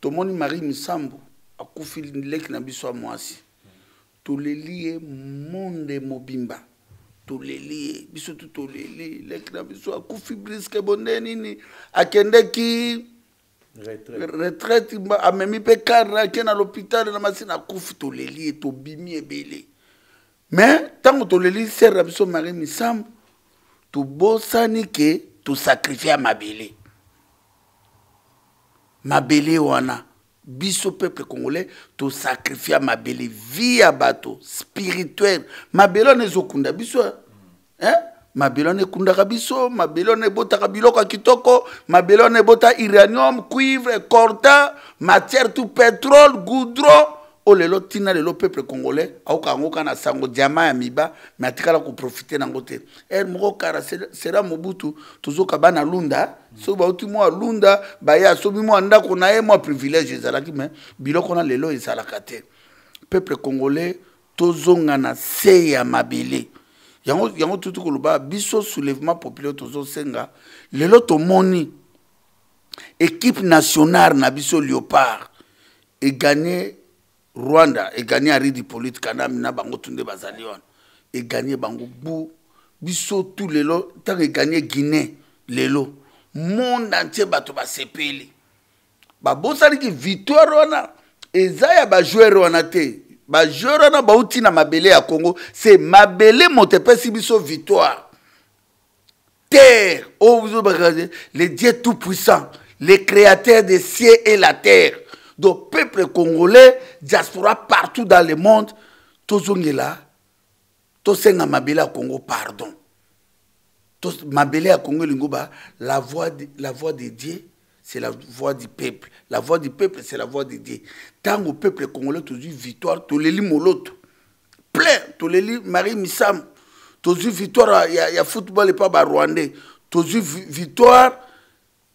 tomoni marie misambo akufi leki na biso ya mwasi toleli ye monde mobimba toleli ye biso tu toleli leki na biso akufi briske bonde nini akendeki retraite amemi mpe kare ake na lhôpital na masina akufi toleli ye tobimi ebele me ntango toleli sere na biso marie misambo tobosani ke tosakrifie ya mabele mabele wana biso peuple congolais tosakrifia mabele vi ya bato spirituele mabele wana ezokunda biso eh? mabele wana ekundaka biso mabele wana ebotaka biloko ya kitoko mabele wana ebota uranium cuivre corta matière tout pétrole goudron oyo lelo ntina lelo peuple congolais aoka yango kaka na sango diama ya miba me atikala koprofite nango te ere moko kara sera mobutu tozoka bana lunda so bauti mwa lunda baya asobi mwa ndako na ye mwa privilege ezalaki me biloko wana lelo ezalaka te peuple congolais tozonga na se ya mabele yango yango tutu koloba biso soulèvement populaire tozosenga lelo tomoni équipe nationale na biso léopard egagne rwanda eganye aridi politika na mina bango tunde bazali wana eganye bango bu biso tu lelo ntango eganye guinée lelo monde entier bato basepeli babosaniki victoire wana eza ya bajoueur wana te bajoueur wana bauti na mabele ya congo se mabele moto epesi biso victoire terre oh, le dieu tout puissant le créateur des cieux et la terre do peuple congolais diaspora partout dans le monde tozongela monde mabele tous congo pardon mabele à congo lingoba la voix de, la voix de dieu c'est la voix du peuple la voix du peuple c'est la voix de dieu Tant le peuple congolais une victoire les moloto plein toleli marie victoires, une victoire y le football et pas epa tous une victoire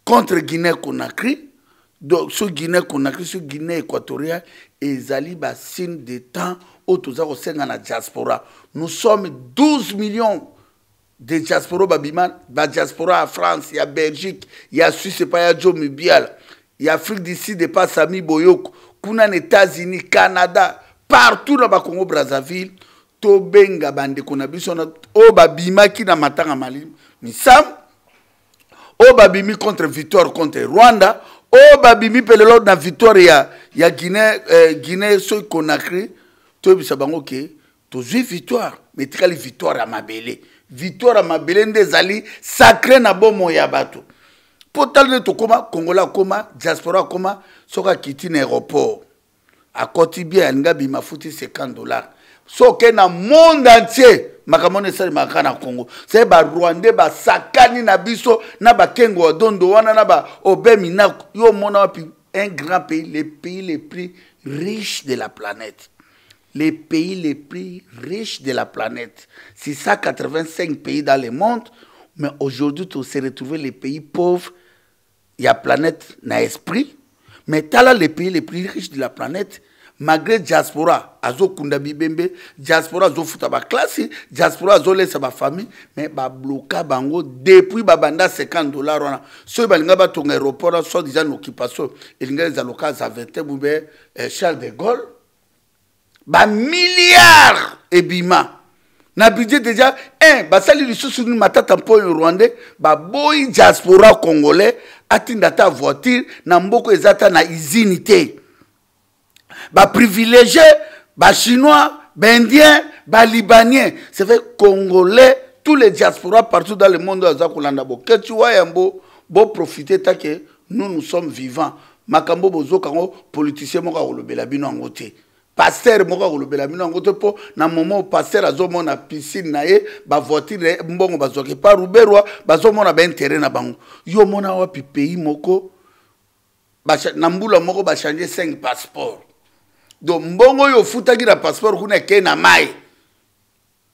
contre guinée conakry donc ce guinée conakry Ce guinée équatoriale ezali signe de temps au sein de la diaspora nous sommes 12 millions de diaspora la diaspora... il france a belgique il y a suisse epai ya il mibial a afrique d'ici... de epai sami boyoko qu'on na états-unis canada partout Dans le congo brazzaville tobenga bande, na biso oyo babimaki na matanga malimi misamu au babimi contre victoire contre rwanda oyo oh, babimi mpe lelo na victoire ya, ya guinée eh, guinée soki conacré toyebisa bango ke tozwi victoire ma etikali victoire ya mabele victoire ya mabele nde ezali sacré na bomoi ya bato mpo tala nde tokóma kongola akóma diaspora akóma soki akiti na aéroport akɔti bien alingi abima futi 50 dollar so okei na monde entier makambo wana esalemaka kaka na c'est saye ba basakani na biso na bakengo ya dondo wana na na yo omona wapi un grand pays le pays le plus riche de la planète les pays les plus riches de la planète 685 pays dans le monde mais aujourd'hui tu se retrouver les pays pauvres Il y a planète na esprit mais là les pays les plus riches de la planète malgré diaspora azokunda bibembe diaspora azofuta baklasi diaspora azolesa bafamille me babloka bango depuis babanda 50 dollar wana soki balinga batonga aéroport na soit déjà na occupation elinga ezala loka zavete mube eh, charles de gaulle bamilliard ebima na budget déjà un basali lisusu nini matata mpo oyo rwandais baboyi diaspora congolais atinda ata voiture na mboko eza ata na izini te baprivilégié bachinois baindien balibanien c'est vrai congolais tous les diasporas partout dans le monde aza kolanda bokechiwa yango boprofite take nous nous sommes vivants makambo bozoka yango politicien moko akolobela bino yango te paster moko akolobela bino yango te mpo na moma paster azomona piscine na ye bavoitire na ye mbongo bazwaka epa ruberwa bazomona baintere na bango yo mona wapi pays moko na mbula moko bachange 5 passeport donc mbongo oyo ofutaki na passeport kuna ekei na mai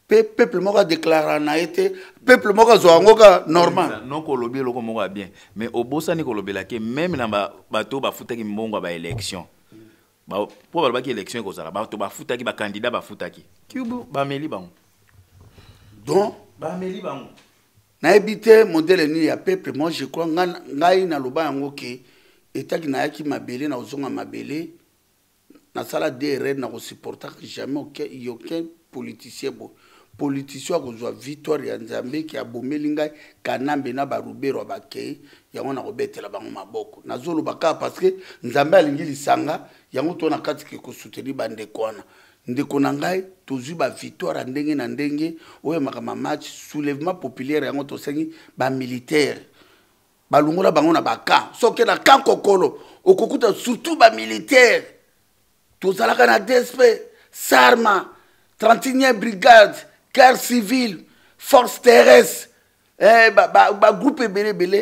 pe peuple moko adeklara na ye te peuple moko azwa yango ka normal noko olobi eloko moko ya bien mais obosani kolobela ke meme na bato oyo bafutaki mbongo ya baélection mpo balobaki élection ekozala bato bafutaki bakandidat bafutaki kibu bameli bango donc bameli bango nayebi te modele nini ya peuple moi je crois ngai naloba yango ke etaki nayaki mabele naozonga mabele nasala de yɛrɛ na ko supportaka jamais il y a aucun politicien boye politicien akozwa victoire ya nzambe ke abomeli ngai kanambe na barubero abakei yango nakobetela bango maboko nazoloba kaka parceke nzambe alingi lisanga yango to na kati ke kosuteni bandeko wana ndeko na ngai tozwi bavictoire ya ndenge na ndenge oyo makambo match soulèvement populaire yango tosengi bamilitaire balongola bango na bakamp soki na kamp kokolo okokuta surtout bamilitaire tozalaka na dsp sarma 31 brigade guerre civile force terrestre eh, bagroupe ba, ba ebele ebele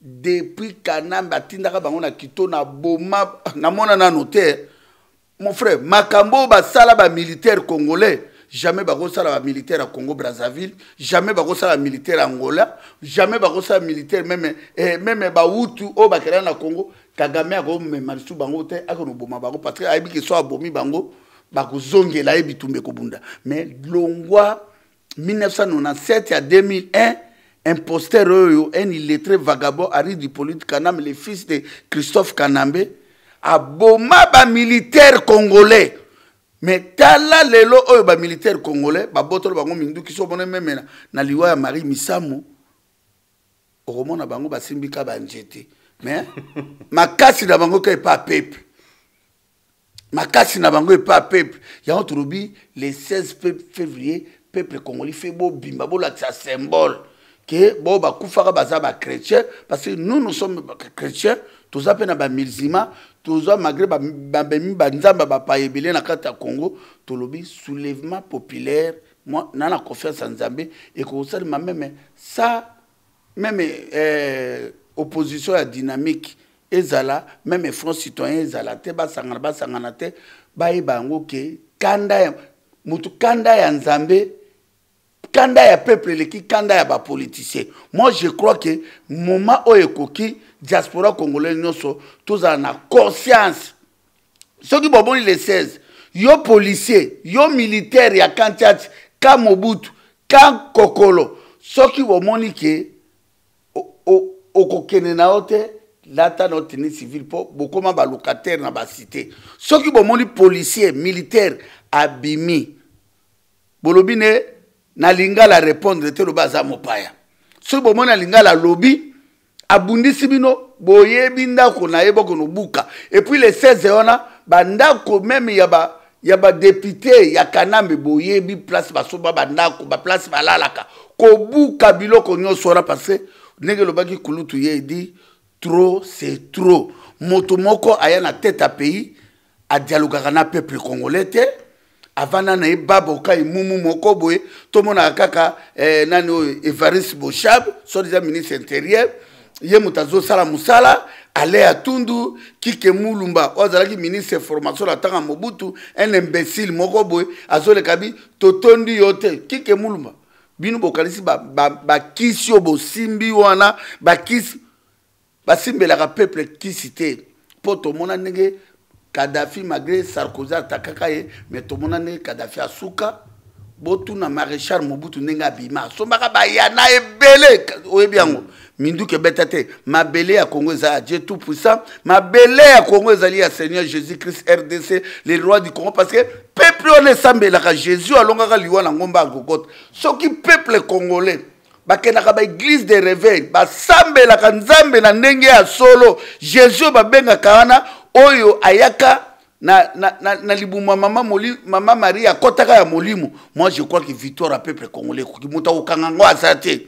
depuis kanambe atindaka bango na kito na boma namona nano te mon frère makambo oyo basala bamilitaire congolais jamais bakosala bamilitaire ya congo brazzaville jamais bakosala bamilitaire ya angola jamais bakosala militaire meme, eh, meme bawutu oyo bakelaka na congo kagame akomema lisu bango te akono boma bango parce que ayebi ke so abomi bango bakozongela ye bitumba ekobunda mais longwa 1997 ya 2001 imposteur oyo un illettré vagabond ari du polite kanambe le fils de christophe kanambe aboma bamilitaire congolais me tala lelo oyo bamilitaire congolais babotoli bango minduki so omona meme na liwa ya marie misamu okomona bango basimbi ka banzete me makasi na bango ka epa peuple makasi na bango epa peuple yango tolobi le 16 février peuple congolais fe bobimba bolakisa symbole ke bo bakufaka baza bachrétien parce que nous nous sommes chrétiens toza mpe na bamilsima toza malgré bamemi banzambe bapaya ebele na kati ya congo tolobi soulèvement populaire moi na na confiance ya nzambe ekokosalema meme sa meme eh, opposition ya dynamique ezala meme front citoyen ezala te basangana basangana te bayeba yango ke kanda ya motu kanda ya nzambe kanda ya peuple eleki kanda ya bapoliticien moi je crois ke moma oyo ekoki diaspora congolais nyonso tozala na conscience soki boboni le 16 yo policier yo militaire ya kantiati ka mobutu ka kokolo soki bomoni ke okokende na yo te lata na oteni civile mpo bokóma balocataire na basite soki bomoni policier militaire abimi bolobi ne nalingi ala répondre te lobi aza mopaya soki bomoni alingi ala lobi abundisi bino boyebi ndako na ye bokono buka epuis le 16 wana bandako meme ya ba ya badepute ya kanambe boyebi place basomba bandako baplace balalaka kobuka biloko nyonso wana parce ndenge elobaki kulutu ye edi tro c'est tro moto moko aya na tete apei adialogaka na peuple congolais te avanda na ye baboka emumu moko boye tomonaka kaka eh, nani oyo evaris boshab so deja ministre intérieur ye moto azosala mosala ale ya tundu kike mulumba oyo azalaki ministre formation na ntango ya mobutu un imbécile moko boye azoleka bi totondi yo te kike mulumba bino bokanisi bakisi oyo bosimbi wana bakisi basimbelaka peuple kisi te mpo tomona ndenge kadafi malgré sarkozy atakaka ye mais tomona ndenge kadafi asuka botuna maréchal mobutu ndenge abima asombaka bayana ebele oyebi yango mm. minduki ebeta te mabele ya congo eza ya dieu tout puissant mabele ya congo ezali ya seigneur jésus christ rdc le roi du congo parce que peuple oyo esambelaka jésus alongaka liwa na ngomba ya gogota soki peuple congolais bakendaka baeglise de reveil basambelaka nzambe na ndenge ya solo jésus oyo babengaka wana oyo ayaka na, na, na, na libumwa mama, moli, mama marie akɔtaka ya molimo moi je crois que victoire ya peuple congolais ekoki moto akokanga ngo aza te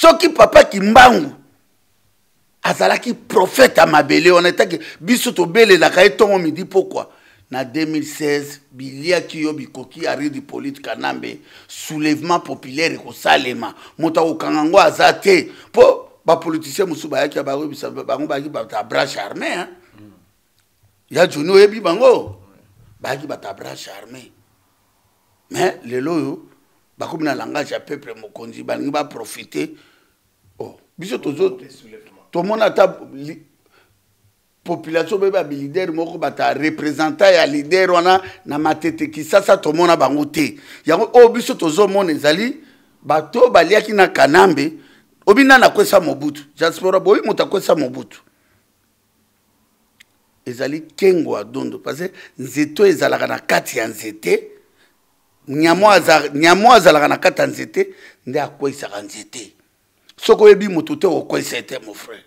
soki papa kimbangu azalaki profete ya mabele wana etaki biso tobelelaka ye ntongo midi pokwa na 2016 biliaki yo bikoki ya rue du polite kanambe soulèvement populaire ekosalema moto akokanga yango aza te mpo bapolitisien mosusu bayaki bakoyebisa bango bayaki bato ya branche armé mm. ya joni oyebi bango bayaki bato ya branche armé mais lelo oyo bakomi na langage ya peuple mokonzi balingi baprofite biso tozomona ata population oyo babi lider moko bato ya représentant ya lider wana na matete kisasa tomona bango te yango oyo biso tozomona ezali bato oyo baliaki na kanambe obi nani akwesa mobutu jaspora boyi moto akwesa mobutu ezali kengo ya dondo parce nzete oyo ezalaka na kati ya nzete nyamo azalaka na kati ya nzete nde akwesaka nzete soki oyebi moto te okoyisa ete mon frère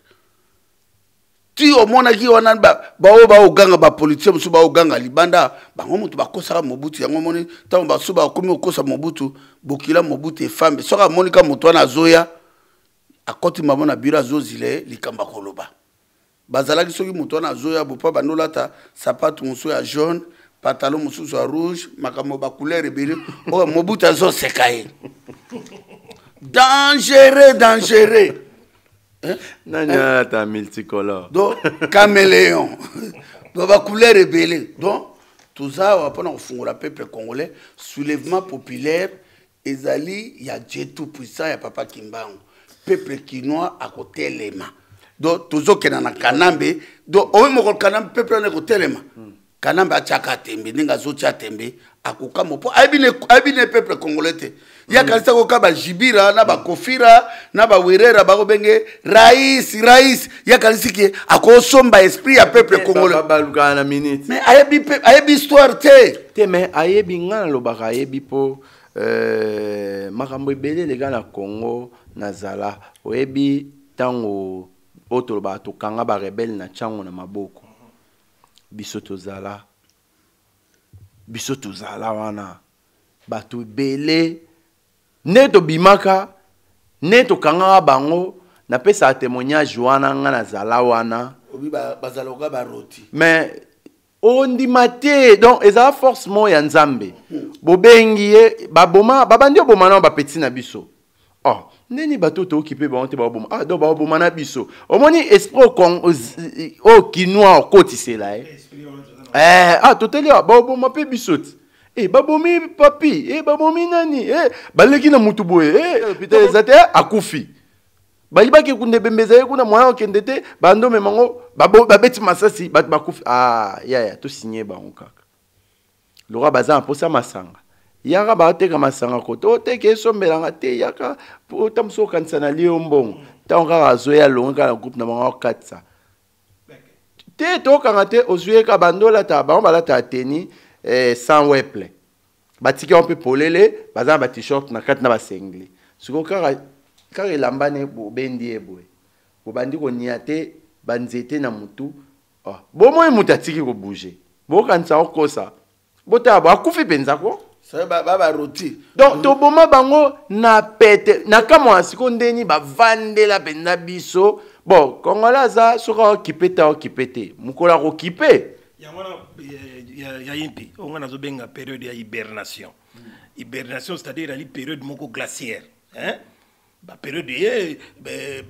ti omonaki wana baoyo baoganga bapolitisien mosusu baoganga libanda bango moto bakosaka mobutu yango omoni ntango basu bakomi kokosa mobutu bokila mobutu efambe soki amonika moto wana azoya akɔti mamo na biro azozile likambo akoloba bazalaki soki moto wana azoya bopa bandolata sapatu mosusu ya jaune pantalon mosusu ya rouge makambo bacouleur ebele oyo mobutu azoseka ye dangereux dangereux nani ata multicolore donc caméléon donc bacouleur ebele donc toza awa mpona kofungola peuple congolais soulèvement populaire ezali ya dieu tout puissant ya papa kimbango peuple kinois akotelema donc tozokenda na kanambe donc oyo moko kanambe peuple wana ekotelema hmm. kanambe atiaka tembe ndenge azotya tembe akokama mpo ayebi ne peuple congolais te yakanisaka koka bajibira na bakofira na bawerera bakobenge raisi raisi yakanisaki ye akosomba esprit ya peuple congolais na minute mais ayebi ayebi histoire te te mais ayebi ngai nalobaka ayebi mpo euh, makambo ebele eleka na congo nazala oyebi ntango oyo tolobaka tokanga barebele na ntiango na maboko biso tozala biso tozala wana bato ebele nde tobimaka nde tokangaka bango napesaka témoignage wana nga nazala wana bazalaka baroti mais ondima te donc ezala force moko ya nzambe hmm. bobengi ye baboma babandi oboma nao bapeti na biso oh ndeni bato tookipe bango te baoboma ah donc baoboma na biso omoni esprit okinwa okotisela ye ah toteli ah, baoboma mpe biso ti e babomi papi e babomi nani e baleki na mutu boye e pita eza te akufi bayibaki kunde bembeza ye kuna mwana okende te bando memango babeti masasi bato bakufi ah, yaya tosinye bango kaka loka baza na mposa masanga yaka baoteka masanga koto oteka esombelanga te yaka otambusa okanisa na lie ombongo ntango kaka azoya longe kaka na groupe na bango akatisa te tokanga te ozwi ye ka bando olata bango balata ateni eh, sans weple batiki yango mpe polele baza na batishirt na kati na basengle sikoyo kaka kaka elamba ne bobendi ye boye bobandi konia te banzete na motu ah. bomoi moto atiki kobouge bokanisa okosa botala bo akufi mpenza ko babaroti donc mm. toboma bango na pete na kamwa ya sikoyo ndeni bavandela mpenza biso bon kongola aza soki aokipe te aokipe te mokolo akokipe yango wana ya ye mpe onga nazobenga période ya hibernation hibernation c'est-à-dire ali période moko glaciaire bapériode ye eh,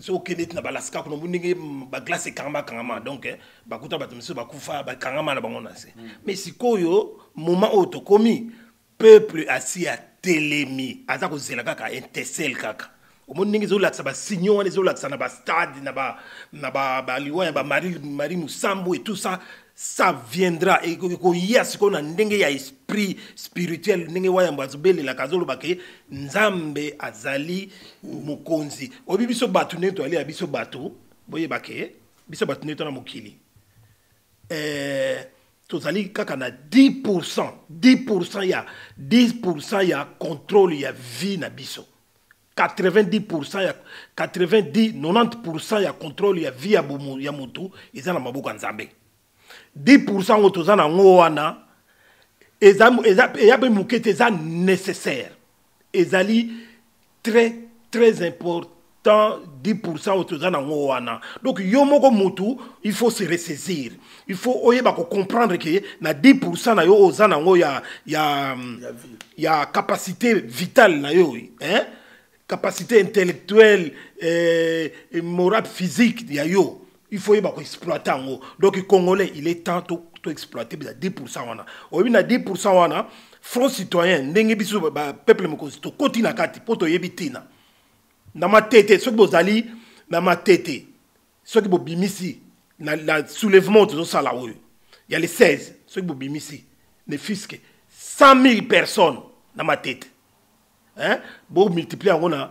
so okende ti na balaska kuna mbu ndenge baglace ekangama kangama donc eh, bakuta bato mosusu bakufa bakangama na bango na se mais sikoyo moment oyo tokomi peuple asi atelemi aza kozela kaka intesele kaka omoni ndenge ezolakisa basigno wana ezolakisa na bastade na baliwa ya bamari mosambo et tout ça ça viendra ekoya sikoyo na ndenge ya esprit spirituel ndenge wayambo azobelelaka azoloba ke nzambe azali mokonzi oyebi biso bato ndenge toyali ya biso bato boyeba ke biso bato ndenge tona mokili eh, tozali kaka na 10 pourcent 10 pourcent ya 10 pourcent ya contrôle ya vie na biso 90% a 90 90% a contrôle y il a vie a ya motu eza na maboko ya nzambe 10% ont toza nango wana eya mpe nécessaire. te eza nécessaire ezali très très important 10% autres toza nango wana donc Yomoko moko il faut se ressaisir il faut bah, comprendre que que na 10% na yo oza nango y ya, ya, ya capacité vitale na yo hein? capacité intellectuelle et, euh, et morale physique ya yo il faut exploiter. koexploite yango donc congolais il est temps toexploite à 10 wana oyebi a 10 wana front citoyen ndenge biso bapeuple mokonzi tokoti na kati mpo toyebi ntina na matete soki bozali na matete soki bobimisi na, le soulèvement de il y a les 16 vous bimisi ne fiske 100 000 personnes dans ma tête hein bo multiplier a na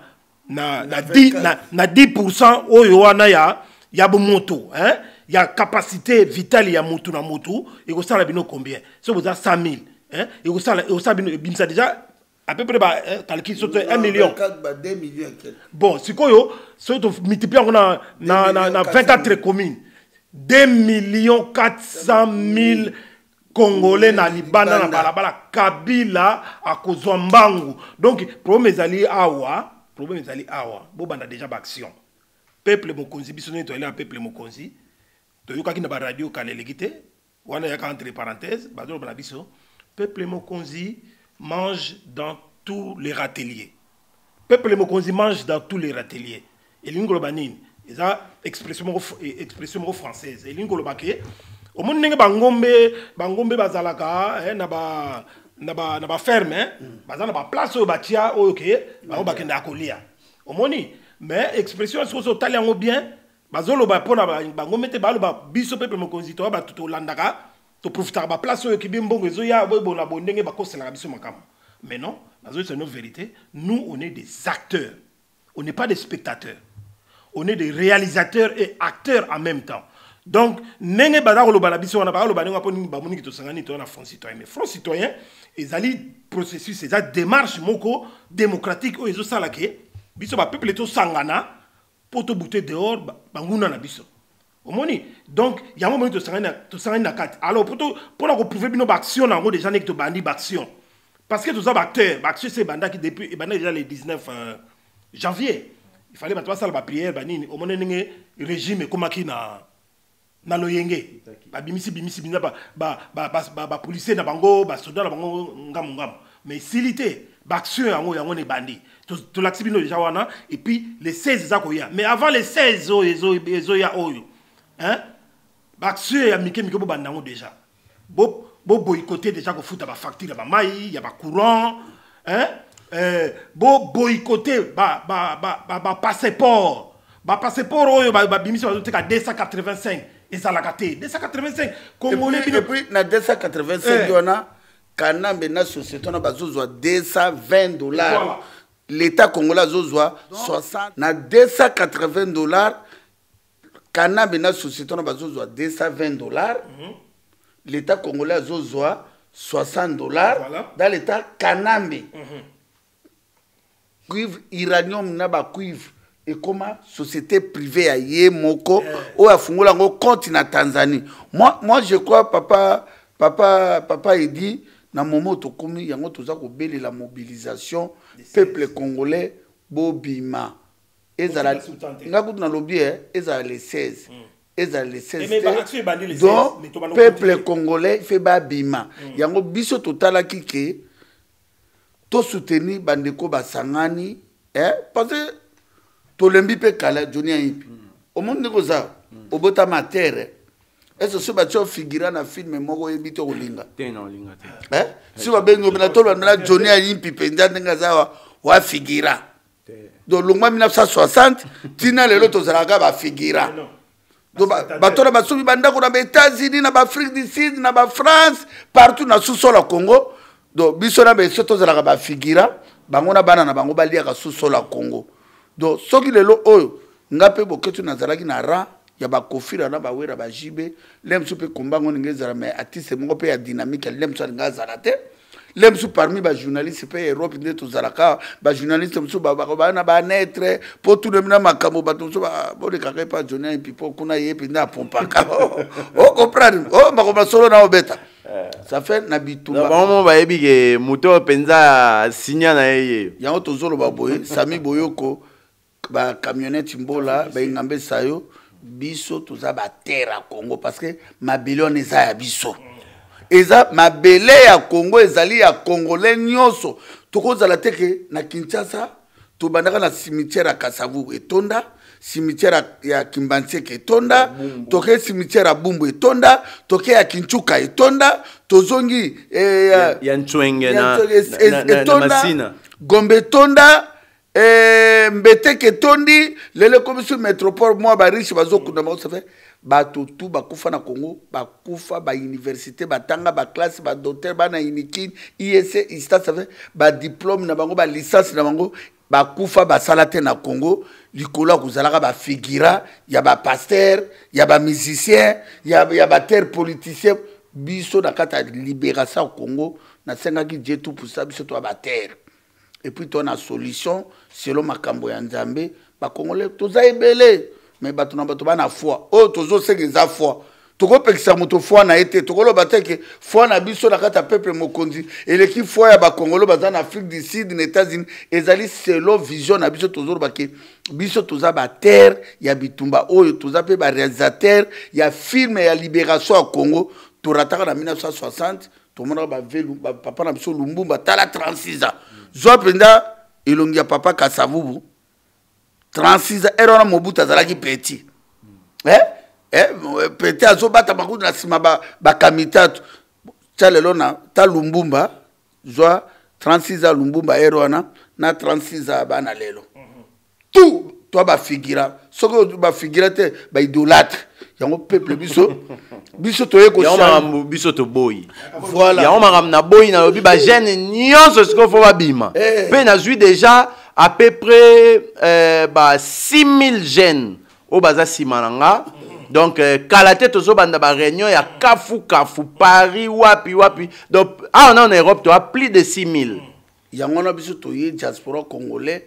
na na 10 na, na 10% y a ya ya moto hein ya capacité vitale ya moto na motu la bino combien ça vous 100 000 hein il bino ça déjà à peu près 1 hein, million. millions bon, si quoi, na, 24 communes, 2 400 congolais mm, na libanda na balabala kabila akozwa mbangu donc problème ezali awa problème ezali awa banda déjà baction peuple mokonzi biso nini toyali peuple mokonzi To na baradio kala radio te wana eyaka entre parenthèse bazoloba peuple mokonzi mange dans tous les râteliers peuple mokonzi mange dans tous les râteliers elingi koloba nini a eh, expression moko française Et koloba ke omoni ndenge bangombe bangombe bazalaka hein eh, na ba na ba na baferme eh, mm. baza na place au batia oyo ke bango bakendaka kolia omoni mais expression sur otali yango bien bazoloba mpona bangombe te ba biso pepe mokonzi toya bato tolandaka toprofitaka baplace oyo ekibi mbongo zo ya bo ndenge bakoselaka biso makambo mais non c'est no vérité nous on est des acteurs on n'est pas des spectateurs on est des réalisateurs et acteurs en même temps donc ndenge baza koloba na biso wana bakaloba ni mpo nini bamoni tosangani na front citoyen mais front citoyen ezali processus eza démarche moko démocratique oyo ezosala ke biso bapeuple pour mpo tobute dehors banguna na biso omoni donc yango moni tosangani na kati alors pour la prouver bino baaction na yango déjà bandi ba action. parce que ba action baaction banda qui depuis ebandaki déjà le 19 euh, janvier il fallait bato basala baprière banini omoni ndenge régime ekomaki na na noyenge babimisi bimisi bina ba ba ba ba, policier na bango ba basoda na bango ngamu ngamu mais esili te baaction yango yango to ebandi tolakisi bino deja wana puis le 16 eza koya mais avant le 16 ya oyo hein ba baaction ya mike mike déjà ko deja ba facture ba mai ya ba ba ba courant hein euh, bo bamai ya ba boboykote bapasseport bapasseport oyo babimisi bazoteka 285 ezalaka te 285 congolais bino puis na 285 wana eh. kanambe na société wana bazozwa 220 dollars l'état congolais azozwa 60 na 280 dollars kanambe na société wana bazozwa 220 dollars mhm. l'état congolais azozwa 60 dollars voilà. dans l'état kanambe mm -hmm. cuivre uranium na bacuivre et comment société privée ya ye moko oyo afungola yango compte na tanzanie moi, moi je crois papa papa papa il dit na moment tokumi yango toza la mobilisation peuple congolais bobima ezala nga na nalobi hein, e ezala le 16 ezala le 16 donc peuple congolais fait babima mm. yango biso totalaki ke soutenir, bandeko basangani eh, parce que tolembi mpe kala joni ayibi mm. omondu nde koza mm. obotama tere ese so batie ofigura na filme moko oyebi te kolinga eh? si babengi omena tolwandana joni ayimpi mpenza ndenge aza wafigira do longwa 1960 ntina lelo tozalaka bafigira bato na basubi bandako na baétats-unis na baafrique du sud na bafrance partout na susolo ya congo do biso na beso tozalaka bafigira bango na bana na bango baliaka susolo ya congo donc soki lelo oyo nga mpe boketi nazalaki na rang ya bakofira na bawera bajibe lemsu mpe kombango ninga ezala mai artiste moko mpe ya dynamike ya lemsu alinga azala te lemsu parmi bajournaliste mpe europe nde tozalaka bajournaliste mosusu bana banetre mpo tunemi na makambo bato mosusu bolekaka epa joni ayebi mpo kuna ye mpe nde apompaka ocomprendre oh, oh, o oh, makomba solo na obeta eh. ça fait na bitumbabango bayebi ke moto oyo mpenza sinya na ye ye yango tozoloba boye sami boyoko bacamionnette mbola bayenga mbe sayo biso toza batere ya congo parce que mabele wana eza ya biso eza mabele ya congo ezali ya congolais nyonso tokozala te ke na kinshasa tobandaka na cimitière ya kasavu etonda cimitière ya kimbansieke etonda toke cimitière ya bumbu etonda toke ya kinchuka etonda tozongi eh, ya, ya nchwenge etonda gombe etonda Eh, mbeteke etondi lelo ekomi sur métropole mwa bariche bazokunda bango safe bato tu bakufa na congo bakufa bauniversité batanga baklasse badocteur bana unikin is e, istat safe badiplôme na bango balicence na bango bakufa basala te na congo likolo ya kozalaka bafigura ya bapaster ya bamusicien ya, ya batere politicien biso na kati ya libération ya congo nasengaki je tout pousa biso to ya batere epuis to na solution selon makambo ya nzambe bakongole toza ebele me bato na bato bana foi oyo oh, tozosenga eza foi tokopekisa moto foi na ye te tokoloba teke foi na biso na kati ya peuple mokonzi eleki foi ya bakongolo baza na afrique du sud na états-unis ezali selon vision na biso tozoloba ke biso toza baterre ya bitumba oyo toza mpe barealisateur ya filme ya libération ya congo torataka na 1960 tomonaka bavelu papa na biso lumbumba tala 36 ans zwa mpenza elongi ya papa kasavubu 36 ans ere wana mobutu azalaki peti eh? eh? eh peti azobata makutu na nsima bakamitatu ba ta lelo na ta lumbumba zwa 36 ans lumbumba ere wana na 36 ans bana lelo tu mhm. to bafigira soki bafigira te baidolatre un peuple biso biso toye kosango biso boy voilà yango makambo naboyi nalobi bagene nyonso sikoyo fo pe y a déjà à peu près euh, 6000 gènes au baza simananga donc euh, kalate ba réunion ya kafu kafu paris wapi wapi donc on na en europe plus de 6000 yango wana biso des diaspora congolais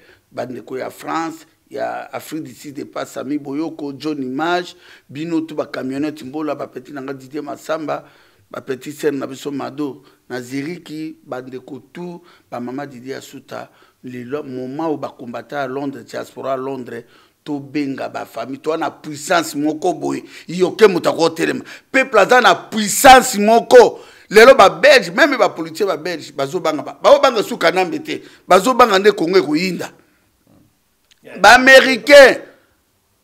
ko ya france ya afrique du sud epa sami boyoko john image bino to bacamionnette mbola bapeti na nga didie masamba bapeti sene na biso mado naziriki bandeko tu bamama didie asuta lelo moma oyo bakombata ya londres diaspora ya londres tobenga bafamille toa na puissance moko boye yoke moto akotelema peuple aza na puissance moko lelo babelge meme bapolitie babelge bazobanga baobanga suka nambe te bazobanga nde kongo ekoyinda ba baaméricain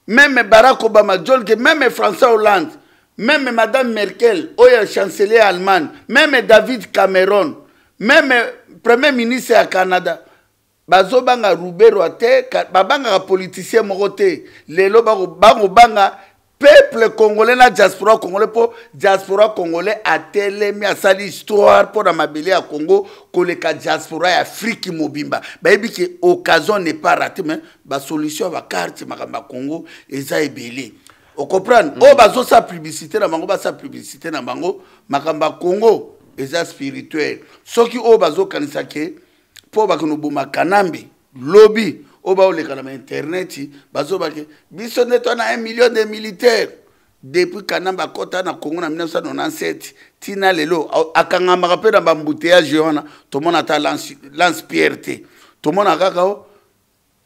meme barack obama john ke meme françois hollande meme madame merkel oyo oh, ya chancelier ya allemagne meme david cameron meme premier ministre ya canada bazobanga ruberwa te babangaka politicien moko te lelo bakobanga peuple congolais na diaspora congolais mpo diaspora congolais atelemi asali histoire mpo na mabele ya congo koleka diaspora ya afrike mobimba bayebi ke occasion n'est pas raté mais basolution ya bakarte makambo ya congo eza ebele ocomprendre mm. oyo bazosala publicité na bango basala publicité na bango makambo ya congo eza spirituel soki oyo bazokanisa ke mpo bakeno boma kanambe lobi oyo baolekana ma interneti bazobake biso nde twana 1 million de militaire depuis kanamba akɔta na kongo na 1997 ntina lelo akangamaka mpe na bambuteyage wana tomona ata lance pierre te tomona kaka o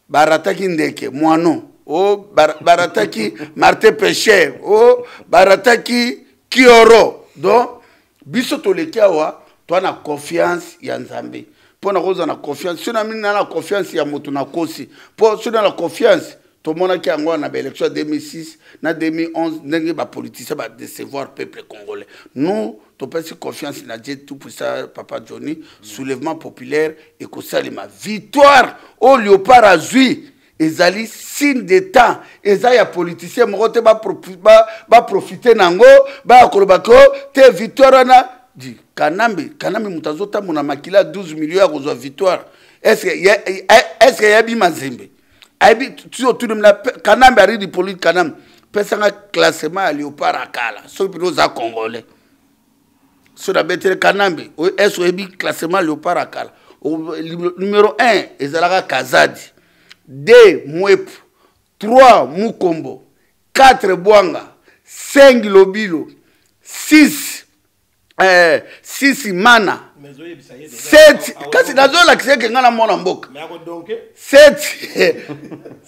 barataki ndeke mwano o barataki martin pecher o barataki kioro donc biso toleki awa twana confiance ya nzambe On a besoin na confiance on na mini na la confiance ya motu nakosi Si on na la confiance mona ki angwa na en 2006 na 2011 ndenge décevoir le peuple congolais nous topesi confiance a dit tout pour ça, papa johnny soulèvement populaire salima victoire au léopard azui ezali signe de temps eza ya politicien moko te baprofite ba, ba na yango baya kolobaki te victoire di kanambe kanambe moto azotambola makila 12 million ya kozwa victoire estce ayebi mazembe ayebi so tulemela kanambe aridi polite kanambe pesanga classement ya léopard akala soki mpene oza congolais so nabetele kanambe ese oyebi classement léopard akala numéro 1 ezalaka kazadi 2 mwepu 3 mukombo 4 bwanga 5 lobilo 6 Eh, sisi mana seti ah, ah, kasi ah, nazolakisa eke ngai na mwana mboka seti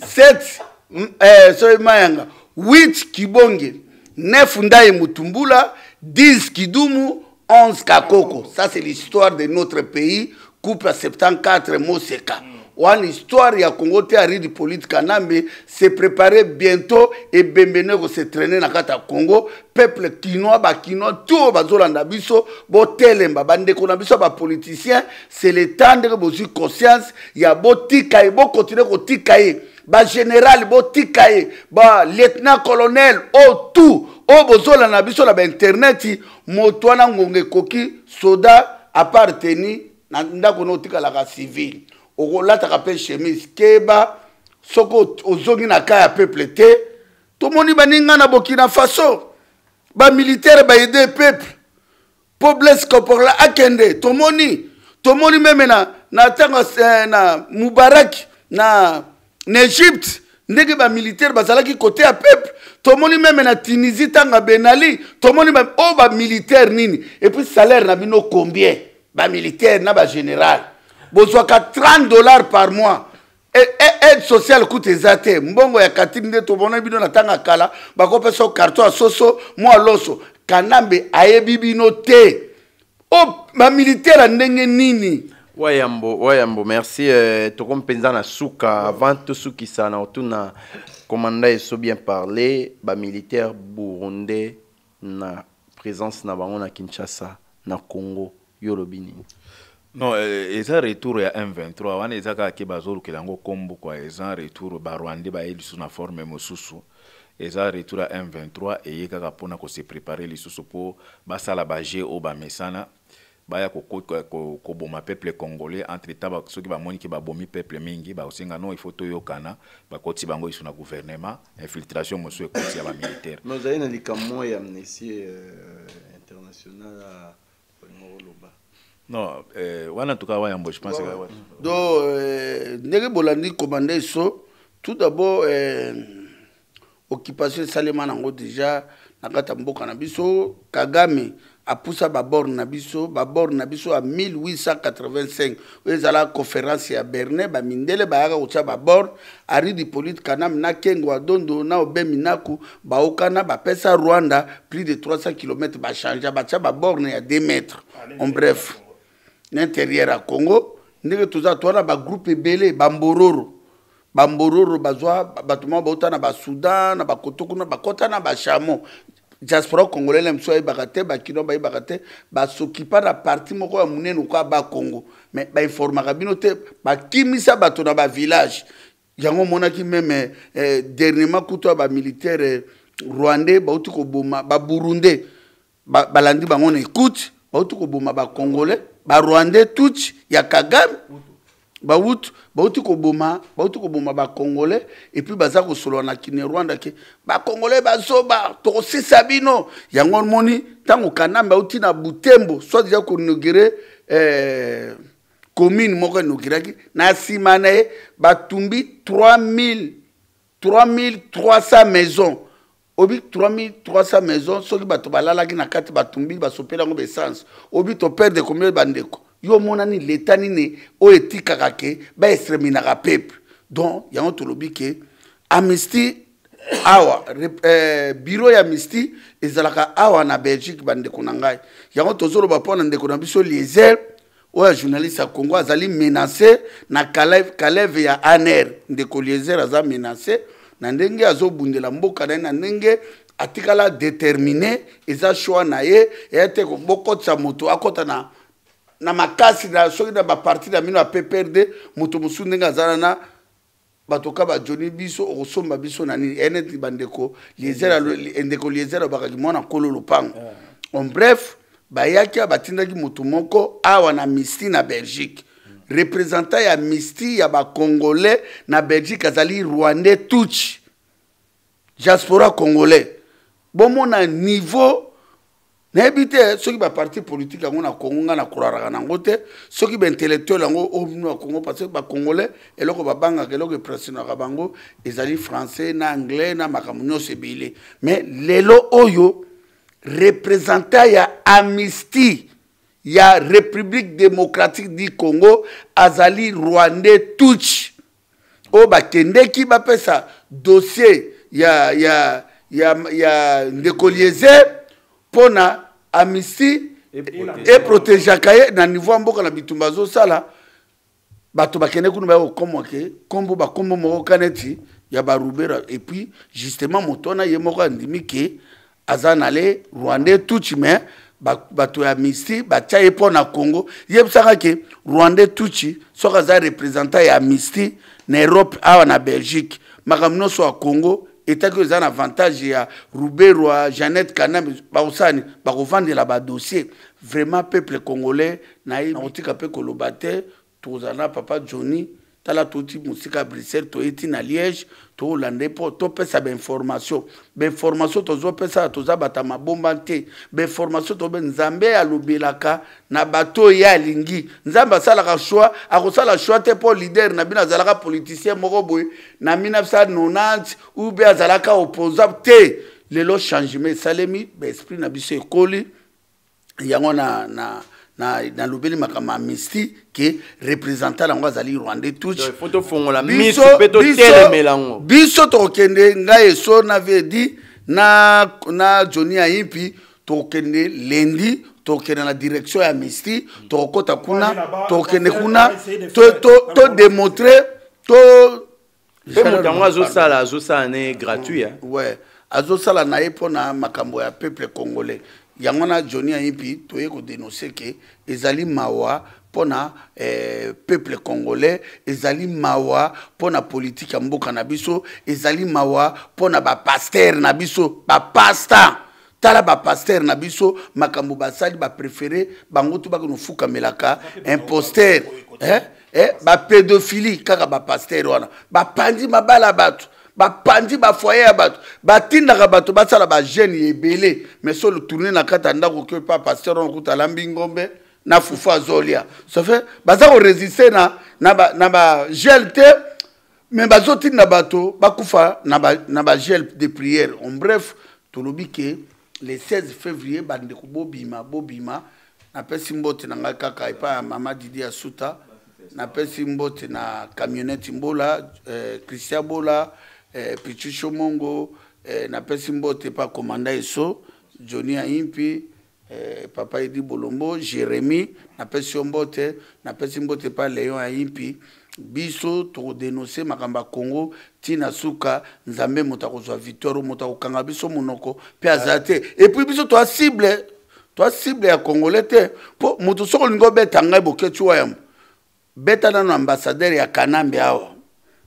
seti mm, eh, soki mayanga 8 kibonge 9 ndaye mutumbula 10 kidumu 11 kakoko ça c'est l'histoire de notre pays coupe à 74 moseka mm. wana histoire ya congo te aridi politique anambe se prépare bientôt ebembene kosetraine na kati ya congo peuple kinois bakinois to oyo bazolanda biso botelemba bandeko na biso ya bapoliticien c'est le temps ndenge bozwi conscience ya botika ye bokontinue kotika ye bagénéral botika ye balieutenant colonel oyo tout oyo bozolanda biso na bainterneti moto wana ngonga ekoki soda apart teni na ndako na otikalaka civile okolataka mpe chemise keba soki ozongi na kai ya peuple te tomoni baninga na burkina faso bamilitaire baede peuple mpo blaise coporla akende tomoni tomoni meme na, na ntango eh, na mubarak na, na egypte ndenge bamilitaire bazalaki kote ya peuple tomoni meme na tunisie ntango ya benali tomoni oyo oh, bamilitaire nini epuis salaire na bino combien bamilitaire na bagénéral ba bozwaka 30 dollars par mois aide sociale coûte mbongo ya katinde to bino na kala soso mwa loso kanambe aye bino te oh ma militaire ndenge nini Wayambo, wayambo, merci euh, toko pensant na suka avant na otuna komanda so bien parlé militaire burundais na présence na bango na kinshasa na congo yo non euh, eza retour ya m23 wana eza kaka ke bazolukela yango nkombo kwa eza retour barwande baye lisusu na forme mosusu eza retour ya m23 eye kaka mpona kose prépare lisusu mpo basala baje oyo bamesana baya koboma ko, ko, ko peuple congolais entre temps ba, soki bamoni ke babomi peuple mingi bakosenga non ifo toyokana bakoti bango lisu na gouvernement infiltration mosusu ekoti ya bamilitaire nozali na likambo ya amnestie euh, internationale non eh, wana toka yambo je pense ouais. donc eh, ndenge bolandi komanda eso tout d'abord eh, occupation esalema nango déjà na kati ya mboka na biso kagame apusa baborne na biso baborne na biso ya 1885 oyo ezala conférence ya bernet bamindele bayaka kotia baborne aridi polite kanam na kengo adondo na obemi naku baokana bapesa rwanda plus de 300 km bachangea batia baborne ya 2 mètre en bref l'intérieur ya congo ndenge toza twana bagroupe ebele bambororo bambororo bazwa bato moko bauta na basudan na bakoto kuna bakɔta na bachamo diaspora congolais na biso bayebaka te bakino bayebaka te basokipa na parti moko ya monene okoya bakongo me bainformaka bino te bakimisa bato na bavillage yango omonaki meme eh, dernièrement kutu ya bamilitaire eh, rwandais bauti koboma baburundais balandi ba bango na ekute bauti koboma bacongolais barwandais tutsi ya kagame bawutu bauti koboma bauti koboma bacongolais epuis baza kosolola na kine rwanda ke bacongolais bazoba tokosisa bino yango moni ntango kanambe auti na butembo soit deja konogere eh, commune moko enogeraki na nsima na ye batumbi 3300 maison obi 3300 maison soki bato balalaki na kati batumbi basopeli yango baessence obi toperde combien bandeko yo omona nini leta nini oyo etikaka ke baestreminaka peuple donc yango tolobi ke amnistie awa eh, biro ya amnistie ezalaka awa na belgique bandeko na ngai yango tozoloba mpo na ndeko na biso liesel oyo journaliste ya congo azali menace na kaleve ya aner ndeko liesel aza menace na ndenge azobundela mboka na ye na ndenge atikala déterminé eza shwa na ye eya te bokotisa moto akɔta na na makasi na soki na baparti na bino ya pprd moto mosusu ndenge azala na bato ka bajoni biso okosomba biso na nini eye neti bandeko endeko liezer alobakaki mwana nkolo lopango eh. en bref bayaki a batindaki motu moko awa na misti na belgique représentant ya misti ya bacongolais na belgique azali rwandais tuch diaspora congolais bomona niveau nayebi te soki baparti politike yango na kongo ngai nakolaraka nango te soki baintellectuel yango omino ya kongo parce que bacongolais eloko babangaka eloko epressionaka bango ezali français na anglais na makambo nyonso ebele mais lelo oyo représentant ya amnistie ya république démocratique du congo azali rwandais touch oyo bakendeki bapesa dossier ya, ya, ya, ya ndeko lieze mpo na amnistie eprotegeaka ye na niveau ya mboka na bitumba azosala bato bakende kuna baya kokomwa ke nkombo bakombo moko ka neti ya barubera epuis justement moto wana ye moko andimi ke aza na le rwandais touch mais bato ya misri batya ye mpo na congo yebisaka ke rwandais tuchi soki aza representant ya misri na europe awa na belgique makambo nyonso ya congo etaki eza na avantage ya ruberwa janet kanam bakosani bakovandela badossier vraiment peuple congolais nayebi nakotika mpe koloba te tozala na papa johnny tala toti mosika bruxelles toye ntina liège toolanda mpo e topesa bainformation bainformation tozopesaka toza bato ya mabomba te bainformation tobe nzambe alobelaka na bato oyo alingi nzambe asalaka shwi akosala shwi te mpo lider na bino azalaka politicien moko boye na 1990 ube azalaka opposable te lelo changement esalemi baesprit na biso ekoli yango na, na nalobeli makambo ya misti ke représentant yango azali rwandais touchbiso tokokende ngai eso navedi na, na joni ayimpi tokokende lendi tokende na direction ya misti tokokɔta kuna tokende kuna todemontre to mpe moto yango azosala azosala ne gratuit azosala na ye mpona makambo ya peuple congolais yango wana joni ayimbi toye kodenonse ke ezali mawa mpona eh, peuple congolais ezali mawa mpona politike ya mboka na biso ezali mawa mpona bapaster na biso bapasta tala bapaster na biso makambo basali baprefere bango to bakonofukamelaka imposter eh? eh? bapédophilie kaka bapaster wana bapandi mabala ya bato bapanzi bafoye ya bato batindaka bato basala bajeune ebele mais so tourne na kati ya ndako ke pa paster wana kuta alambi ngombe na fufu azolia safe baza koresiste na, na bagel ba te me bazotinda bato bakufa na bagel ba de priere en bref tolobi ke le 16 février bandeko bobima bobima napesi mbote na ngai kaka epai ya mama didi ya suta napesi mbote na camionete mbola eh, christian bola eh, pichicho mongo eh, napesi mbote pa komanda eso joni aimpi eh, papa edi bolombo jérémi napesi yo mbote napesi mbote pa leon aimpi biso tokodenonse makambo ya kongo ntina suka nzambe moto akozwa victoire moto akokanga biso monoko mpe aza te epuis biso toasible toasible ya congolais te mpo moto soki olingi obeta ngai boketi wayamo beta nano ambasadere ya kanambe awa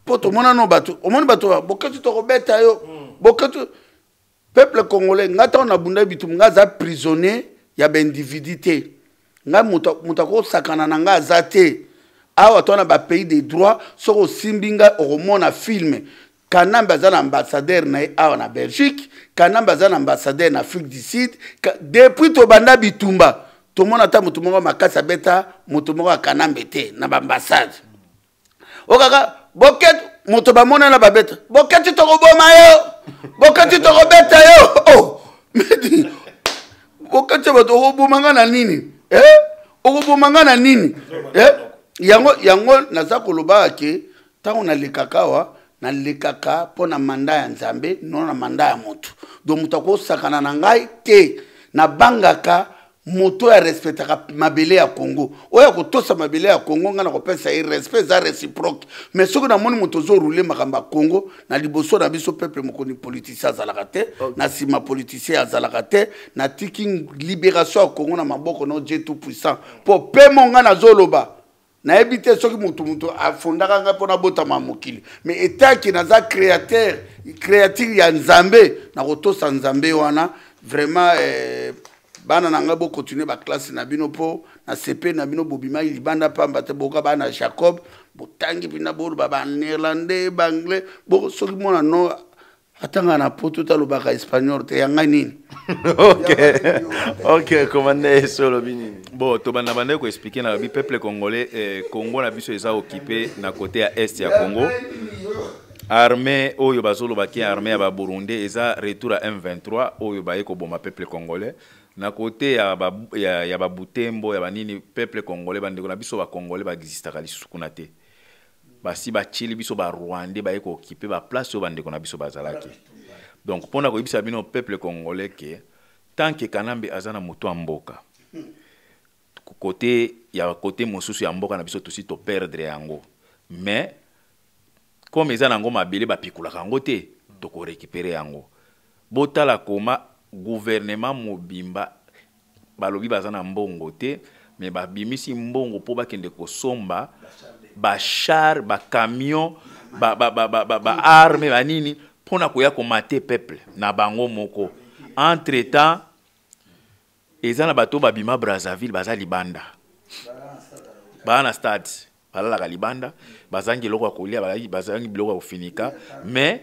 mpo tomonano bato omoni bato boketu tokobeta yo mm. boketu peuple congolais nga ntango nabunda bitumu nga aza prisonnier ya baindividi te ngai moto akosakana na ngai aza te awa to na bapays de droit soki osimbi ngai okomona filme kanambe aza na ambassadeur na ye awa na belgique kanambe aza na ambassadeur na afrique du sud depuis tobanda bitumba tomona ata moto moko makasi abeta moto moko ya kanambe te na baambassade o kaka boketi moto bamonana babeta boketi tokoboma yo boketi tokobeta yo oh, meti boketi ya bato okobomanga na nini eh? okobomanga na nini eh? yango yango naza koloba ake ntango nalekaka awa nalekaka mpo na manda ya nzambe no na manda ya motu don moto akosakana na ngai te nabangaka moto oyo arespectaka mabele ya congo oyo akotosa mabele ya congo ngai na kopesa ye respect eza réciproque mais soki namoni moto ozorule makambo ya congo na liboso na biso peuple mokoni politicien azalaka te na nsima politicien azalaka te natiki libération ya congo na maboko na dieu tout puissant mpo pemo ngai nazoloba nayebi te soki motu motu afondaka ngai mpo nabotama mokili mais etaki naza créateur créature ya nzambe na kotosa nzambe wana vraiment eh, bana na ngai bokontinue baklasse na bino mpo na sepe na bino bobimaki libanda pamba te bokoka bana ya jacob botangi mpina boloba banéerlandais baanglais soki mwana no atanga na poto talobaka espagnol te yanga nini ok komande so olobi nini bon tobanda bandeki koexplike na lobi peuple congolais eh, congo na biso eza okipe na kote ya este ya congo armée oyo bazolobaki armée ya baburundi eza retour ya m23 oyo baye koboma peuple congolais na kote ya babutembo ya, ya, ba ya banini peuple congolais bandeko na biso bacongolais baexistaka lisusu kuna te basi batieli biso barwandais baye kookipe baplace oyo bandeko na biso bazalaki donc mpo na koyebisa bino peuple congolais ke tanke kanambe aza na moto ya mboka kote ya kote mosusu ya mboka na biso tosi toperdre yango mais comme eza na yango mabele bapikolaka yango te tokorekipere yango botala koma guvernema mobimba balobi baza na mbongo te me babimisi mbongo mpo bakende kosomba bachar bacamion baarme banini mpo na koya komate peuple na bango moko entre temps eza na bato babima brazzaville baza libanda baa na stade balalaka libanda bazangi eloko ya kolia bazangi biloko ya kofinika mais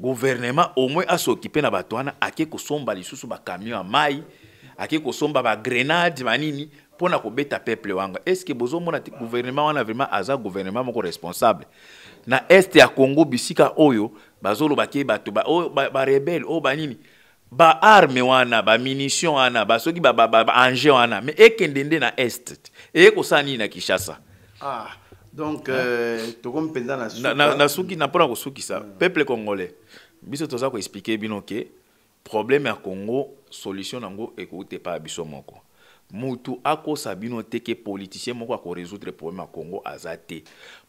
gouvernement au moins asokipe na bato wana ake kosomba lisusu bakamion ya mai ake kosomba bagrenade banini mpona kobeta peuple wanga estce bozomona te gouvernement wana vraiment aza gouvernement moko responsable na este ya congo bisika oyo bazoloba ke bato barebele oyo banini baarme wana bamunition wana basoki baange wana me ekende nde na este eye kosala nini na kinshasa ah. donc ah. euh, tokompenza na suka na, na suki na mpona kosukisa mm. peuple congolais biso toza koexplike bino ke problème ya congo solution nango ekouti epai ya biso moko mutu akosa bino te ke politicien moko akorésoudre problème ya congo aza te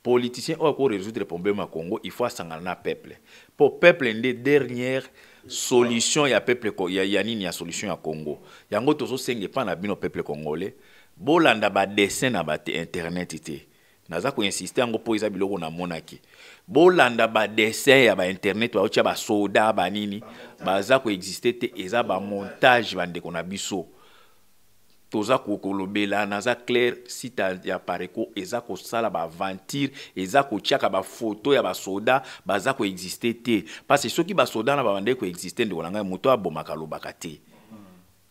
politicien oyo akorésoudre problème ya congo il faut asangana na peuple mpo peuple nde dernière solution ya peuple ya, ya nini ya solution ya congo yango tozosenga epai na bino peuple congolais bolanda badessin na bate internet te naza koinsiste yango mpo eza biloko namonaki bolanda badessin ya bainternet baotya basoda banini baza koexiste te eza bamontage bandeko na biso toza kokolobela naza claire site ya pareco eza kosala baventire eza kotiaka bafoto ya basoda baza koexiste te parce soki basoda na babandeki koexiste ndeko na ngai moto abomaka alobaka te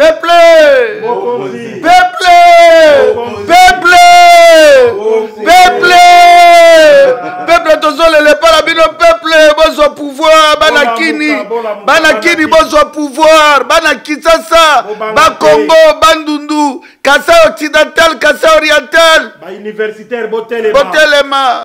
peuple peuple peuple peuple peuple tozolela epai na bino peuple bozwa pouvoir bana kini bana kini bozwa pouvoir bana kisasa bakongo bandundu kasa occidental kasa oriental botelema